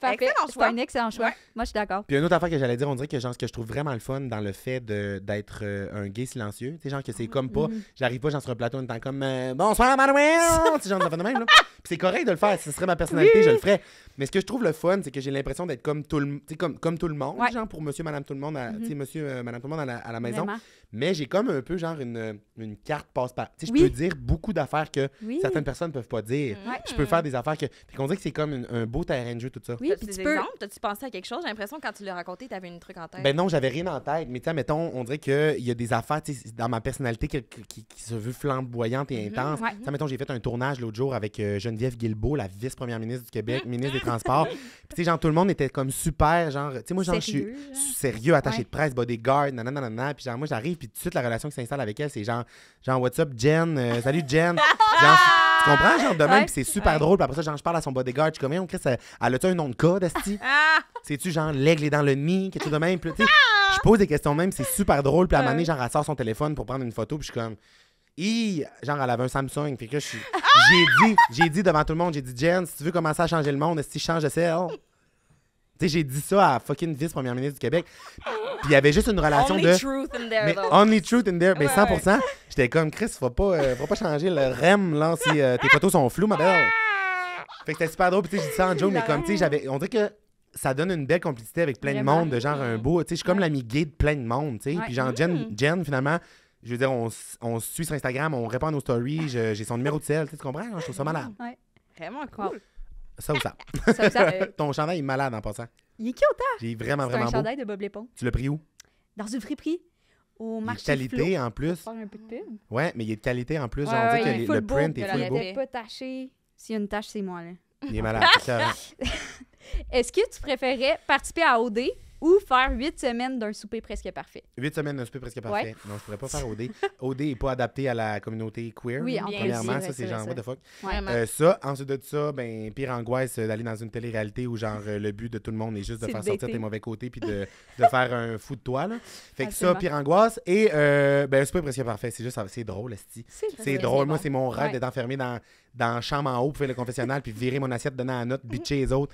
C'est un excellent choix. Moi, je suis d'accord. Puis une autre affaire que j'allais dire, on dirait que genre ce que je trouve vraiment le fun dans le fait de- d'être euh, un gay silencieux, c'est genre que c'est comme pas mm. j'arrive pas j'en sur un plateau en étant comme euh, bonsoir Manuel, C'est genre de même Puis c'est correct de le faire, si ce serait ma personnalité, je le ferais. Mais ce que je trouve le fun, c'est que j'ai l'impression d'être comme tout le comme comme tout le monde, genre pour monsieur madame tout le monde, à- tu mm-hmm. monsieur euh, madame tout le monde à la, maison, mais j'ai comme un peu genre une, une carte passe par. je peux dire beaucoup d'affaires que certaines personnes peuvent pas dire. Je peux faire des affaires que. qu'on dirait que c'est comme un beau à tout ça. Oui, puis tu peux. T'as-tu pensé à quelque chose? J'ai l'impression que quand tu l'as raconté, avais une truc en tête. Ben non, j'avais rien en tête. Mais tu mettons, on dirait qu'il y a des affaires dans ma personnalité qui, se veut flamboyante et mhm, intense. tiens mettons, j'ai fait un tournage l'autre jour avec euh, Geneviève Guilbeault, la vice-première ministre du Québec, mm. ministre des Transports. Puis tu sais, genre, tout le monde était comme super, genre, tu sais, moi, je suis sérieux, attaché de presse, bodyguard, nanana, nanana. Puis genre, moi, j'arrive, puis tout de suite, la relation qui s'installe avec elle, c'est genre, genre, what's up, Jen? Euh, salut, Jen. Tu comprends, genre, de même, c'est super drôle. Puis après ça, genre, je parle à son bodyguard, je suis comme, on crée elle, elle a-tu un nom de code, Asti? Ah! C'est-tu genre, l'aigle est dans le nid, quelque tout de même? Puis ah! je pose des questions même, c'est super drôle. Puis à un moment donné, genre, elle sort son téléphone pour prendre une photo, puis je suis comme, I, genre, elle avait un Samsung. puis que je suis ah! j'ai dit, j'ai dit devant tout le monde, j'ai dit, Jen, si tu veux commencer à changer le monde, si change de cell sais, j'ai dit ça à fucking vice-première ministre du Québec. Puis il y avait juste une relation only de. Truth in there, mais though. only truth in there. Mais 100%. J'étais comme, Chris, faut pas, faut euh, pas changer le REM, là, si euh, tes photos sont floues, ma belle. Fait que c'était super drôle. Puis tu dit ça en Joe mais comme, tu sais, j'avais. On dirait que ça donne une belle complicité avec plein de monde, de genre un beau. Tu sais, je suis comme l'ami gay de plein de monde, tu sais. Puis genre, mm. Jen, finalement, je veux dire, on, on se suit sur Instagram, on répond à nos stories, j'ai son numéro de sel, tu tu comprends? Hein? Je trouve ça malade. Ouais. Vraiment cool. Ça ou ça? Euh, Ton chandail est malade en passant. Il est qui qui Il J'ai vraiment, vraiment. un chandail de Bob Lépon. Tu l'as pris où? Dans une friperie. Au marché. Il est de qualité en plus. Un peu de pub. Ouais, mais il est de qualité en plus. on dit que le print est full beau. Il n'est pas taché. S'il y a une tache, c'est moi, là. Il est malade. Hein? Est-ce que tu préférais participer à OD ou faire huit semaines d'un souper presque parfait. Huit semaines d'un souper presque parfait. Non, je pourrais pas faire OD. OD n'est pas adapté à la communauté queer. Oui, en Premièrement, ça, c'est genre, what the fuck. Euh, ça, ensuite de ça, ben, pire angoisse euh, d'aller dans une télé-réalité où, genre, euh, le but de tout le monde est juste de faire sortir tes mauvais côtés puis de, de faire un fou de toi, là. Fait que ça, pire angoisse. Et, euh, ben, un souper presque parfait. C'est juste, c'est drôle, C'est drôle. Moi, c'est mon rêve d'être enfermé dans, dans chambre en haut pour faire le confessionnal puis virer mon assiette, donner à notre bitcher les autres.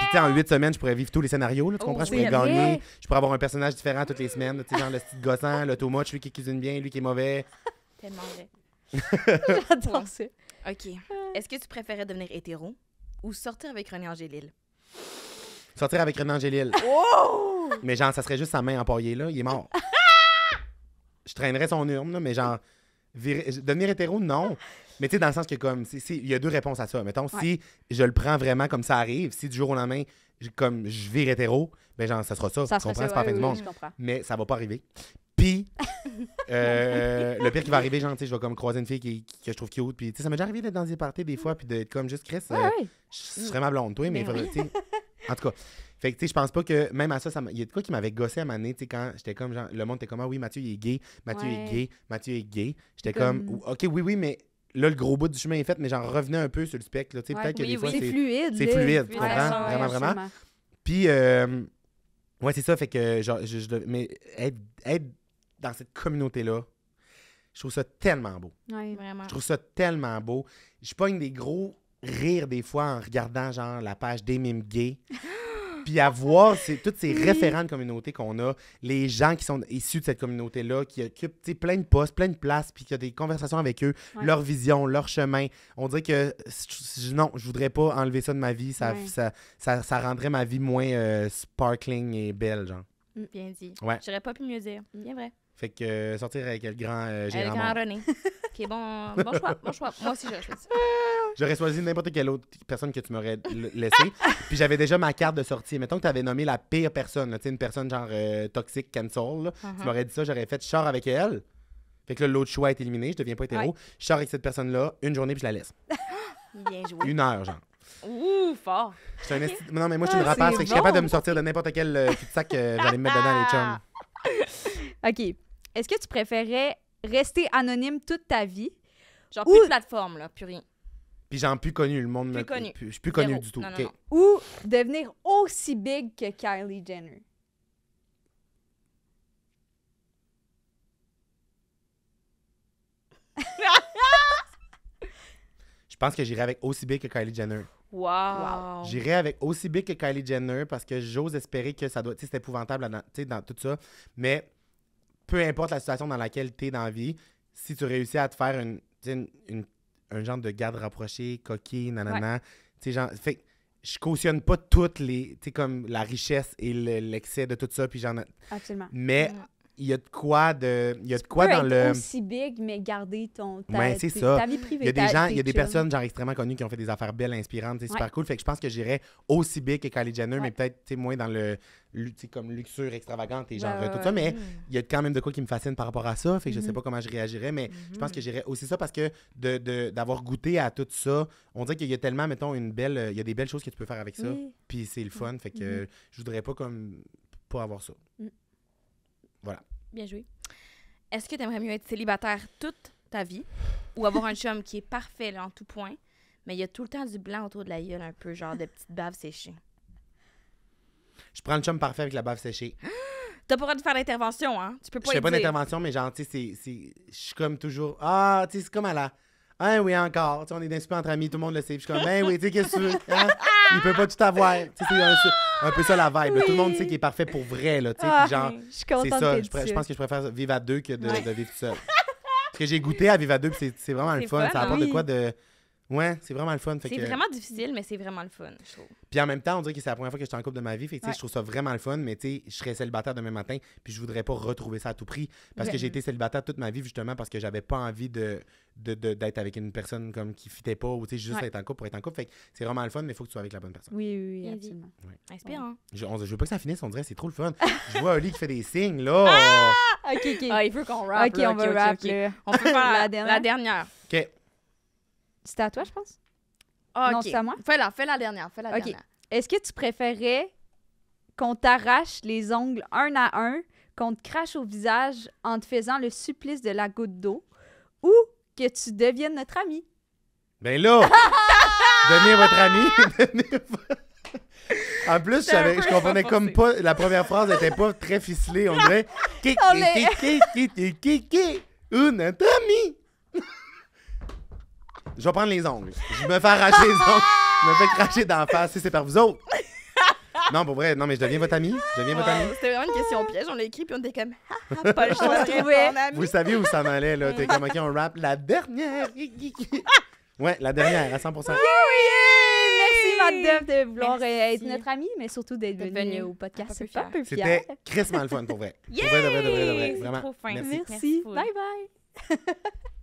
Pis tu en huit semaines, je pourrais vivre tous les scénarios, là, tu oh, comprends? je pourrais gagner. Je pourrais avoir un personnage différent toutes les semaines. Tu sais, genre le style gossant, le too much, lui qui cuisine bien, lui qui est mauvais. Tellement vrai. J'adore ça. OK. Est-ce que tu préférais devenir hétéro ou sortir avec René Angélil? Sortir avec René Angélil. Mais genre, ça serait juste sa main empaillée, là. Il est mort. je traînerais son urne, là, mais genre, devenir hétéro, non. Mais tu sais, dans le sens que, comme, il si, il y a deux réponses à ça. Mettons, si je le prends vraiment comme ça arrive, si du jour au lendemain, comme je vire hétéro, ben genre, ça sera ça. ça comprends, c'est pas la fin du monde. Mais ça va pas arriver. Puis, euh, le pire qui va arriver, genre, tu sais, je vais comme croiser une fille qui, que je trouve cute. Puis, tu sais, ça m'est déjà arrivé d'être dans des parties des fois, puis d'être comme juste Chris. oui. Euh, je suis vraiment blonde, toi, mais, En tout cas. Fait que, tu sais, je pense pas que, même à ça, il y a de quoi qui m'avait gossé à ma tu sais, quand j'étais comme, genre, le monde était comme, ah oui, Mathieu, il est gay, Mathieu, est gay, Mathieu est gay. J'étais comme, ok, oui, oui, mais là, le gros bout du chemin est fait, mais j'en revenais un peu sur le spectre. c'est fluide. C'est fluide, tu comprends? vraiment, vraiment. Puis, euh, ouais, c'est ça. Fait que, genre, mais être, dans cette communauté-là, je trouve ça tellement beau. Oui, vraiment. Je trouve ça tellement beau. Je pogne des gros rires des fois en regardant, genre, la page des mimes gays. puis avoir c'est, toutes ces référents de communauté qu'on a, les gens qui sont issus de cette communauté-là, qui occupent plein de postes, plein de places, puis qui ont des conversations avec eux, leur vision, leur chemin. On dirait que non, je voudrais pas enlever ça de ma vie. Ça, ça, rendrait ma vie moins euh, sparkling et belle, genre. Hum, bien dit. Ouais. J'aurais pas pu mieux dire. Bien vrai. Fait que euh, sortir avec le grand euh, Le grand René. Ok, bon, choix, bon choix. Moi aussi, j'aurais choisi J'aurais choisi n'importe quelle autre personne que tu m'aurais laissée. Puis j'avais déjà ma carte de sortie. Mettons que tu avais nommé la pire personne, sais une personne genre euh, toxique, cancel. Tu uh-huh. m'aurais dit ça, j'aurais fait char avec elle. Fait que là, l'autre choix est éliminé, je deviens pas hétéro. Je sors avec cette personne-là une journée puis je la laisse. Bien joué. Une heure, genre. Ouh, fort. Non, mais moi, je suis une ah, rapace, c'est que je suis capable de me sortir de n'importe quel petit sac que j'allais me mettre dedans les chums. OK. Est-ce que tu préférais rester anonyme toute ta vie. Genre, plus de plateforme, là, plus rien. Puis j'en plus connu, le monde. Plus me... connu. Plus, je suis plus connu du tout. Ou devenir aussi big que Kylie Jenner. je pense que j'irai avec aussi big que Kylie Jenner. Wow. J'irai avec aussi big que Kylie Jenner parce que j'ose espérer que ça doit. Tu sais, c'est épouvantable dans tout ça. Mais peu importe la situation dans laquelle tu es dans la vie, si tu réussis à te faire une, un genre de garde rapproché, coquille, nanana, tu fait je cautionne pas toutes les, tu comme la richesse et l'excès de tout ça, puis j'en. Absolument. Mais il y a de quoi de il y a de quoi dans le aussi big mais garder ton ta, ben, vie privée il y a des il y a des personnes genre extrêmement connues qui ont fait des affaires belles inspirantes c'est super cool fait que je pense que j'irais aussi big que Kylie Jenner mais peut-être moins dans le comme luxure extravagante et genre ben, tout ça mais il y a quand même de quoi qui me fascine par rapport à ça fait que je sais mm-hmm. pas comment je réagirais mais je pense mm-hmm. que j'irai aussi ça parce que d'avoir goûté à tout ça on dirait qu'il y a tellement mettons une belle il y a des belles choses que tu peux faire avec ça puis c'est le fun fait que mm-hmm. je voudrais pas comme pas avoir ça mm. Voilà. Bien joué. Est-ce que tu aimerais mieux être célibataire toute ta vie ou avoir un chum qui est parfait en tout point, mais il y a tout le temps du blanc autour de la gueule, un peu genre des petites baves séchées? Je prends le chum parfait avec la bave séchée. T'as pas le droit de faire l'intervention, hein? Tu peux pas Je fais pas d'intervention, mais genre, tu sais, je suis comme toujours. Ah, tu sais, c'est comme à la. Ah oui, encore. Tu sais, on est d'un entre amis, tout le monde le sait. Je suis comme, ben oui, tu sais, qu'est-ce que tu hein? il peut pas tout avoir. C'est un, peu ça la vibe. Tout le monde sait qu'il est parfait pour vrai. Là, genre, je suis C'est ça. Je, pense que je préfère vivre à deux que de, vivre tout seul. Parce que j'ai goûté à vivre à deux, c'est vraiment le fun. Ça apporte de hein? quoi de Ouais, c'est vraiment le fun. C'est vraiment difficile, mais c'est vraiment le fun, je trouve. Puis en même temps, on dirait que c'est la première fois que je suis en couple de ma vie. Fait je trouve ça vraiment le fun, mais je serais célibataire demain matin, puis je voudrais pas retrouver ça à tout prix. Parce que j'ai été célibataire toute ma vie, justement, parce que j'avais pas envie de d'être avec une personne comme qui fitait pas ou tu juste être en couple pour être en couple fait c'est vraiment le fun mais il faut que tu sois avec la bonne personne oui oui, absolument inspirant je, on, veux pas que ça finisse on dirait c'est trop le fun je vois Oli qui fait des signes là ah! ok ok ah, il veut qu'on rappe ok on on peut faire la, la dernière ok c'était à toi, je pense? Non, c'est à moi? Fais-la, fais la dernière, Est-ce que tu préférais qu'on t'arrache les ongles un à un, qu'on te crache au visage en te faisant le supplice de la goutte d'eau, ou que tu deviennes notre ami? Ben là! Devenir votre ami. en plus, je, comprenais comme pas. La première phrase n'était pas très ficelée. On dirait. Kiki, kiki, kiki, kiki, Un ami. Je vais prendre les ongles. Je me fais arracher les ongles. Je me fais cracher d'en face. Si C'est par vous autres. Non, pour vrai, non, mais je deviens votre ami. Je deviens votre ami. C'était vraiment une question piège. On l'a écrit, puis on était comme, ah, ah, pas le choix de Vous saviez où ça m'allait, là. T'es comme, OK, on rap la dernière. ouais, la dernière, à 100 Oui, oui, Merci, madame, de vouloir être notre ami, mais surtout d'être venu au podcast. C'est pas peu C'était crissement le fun, pour vrai. Pour vrai, de vrai, Vraiment. Merci. Bye, bye.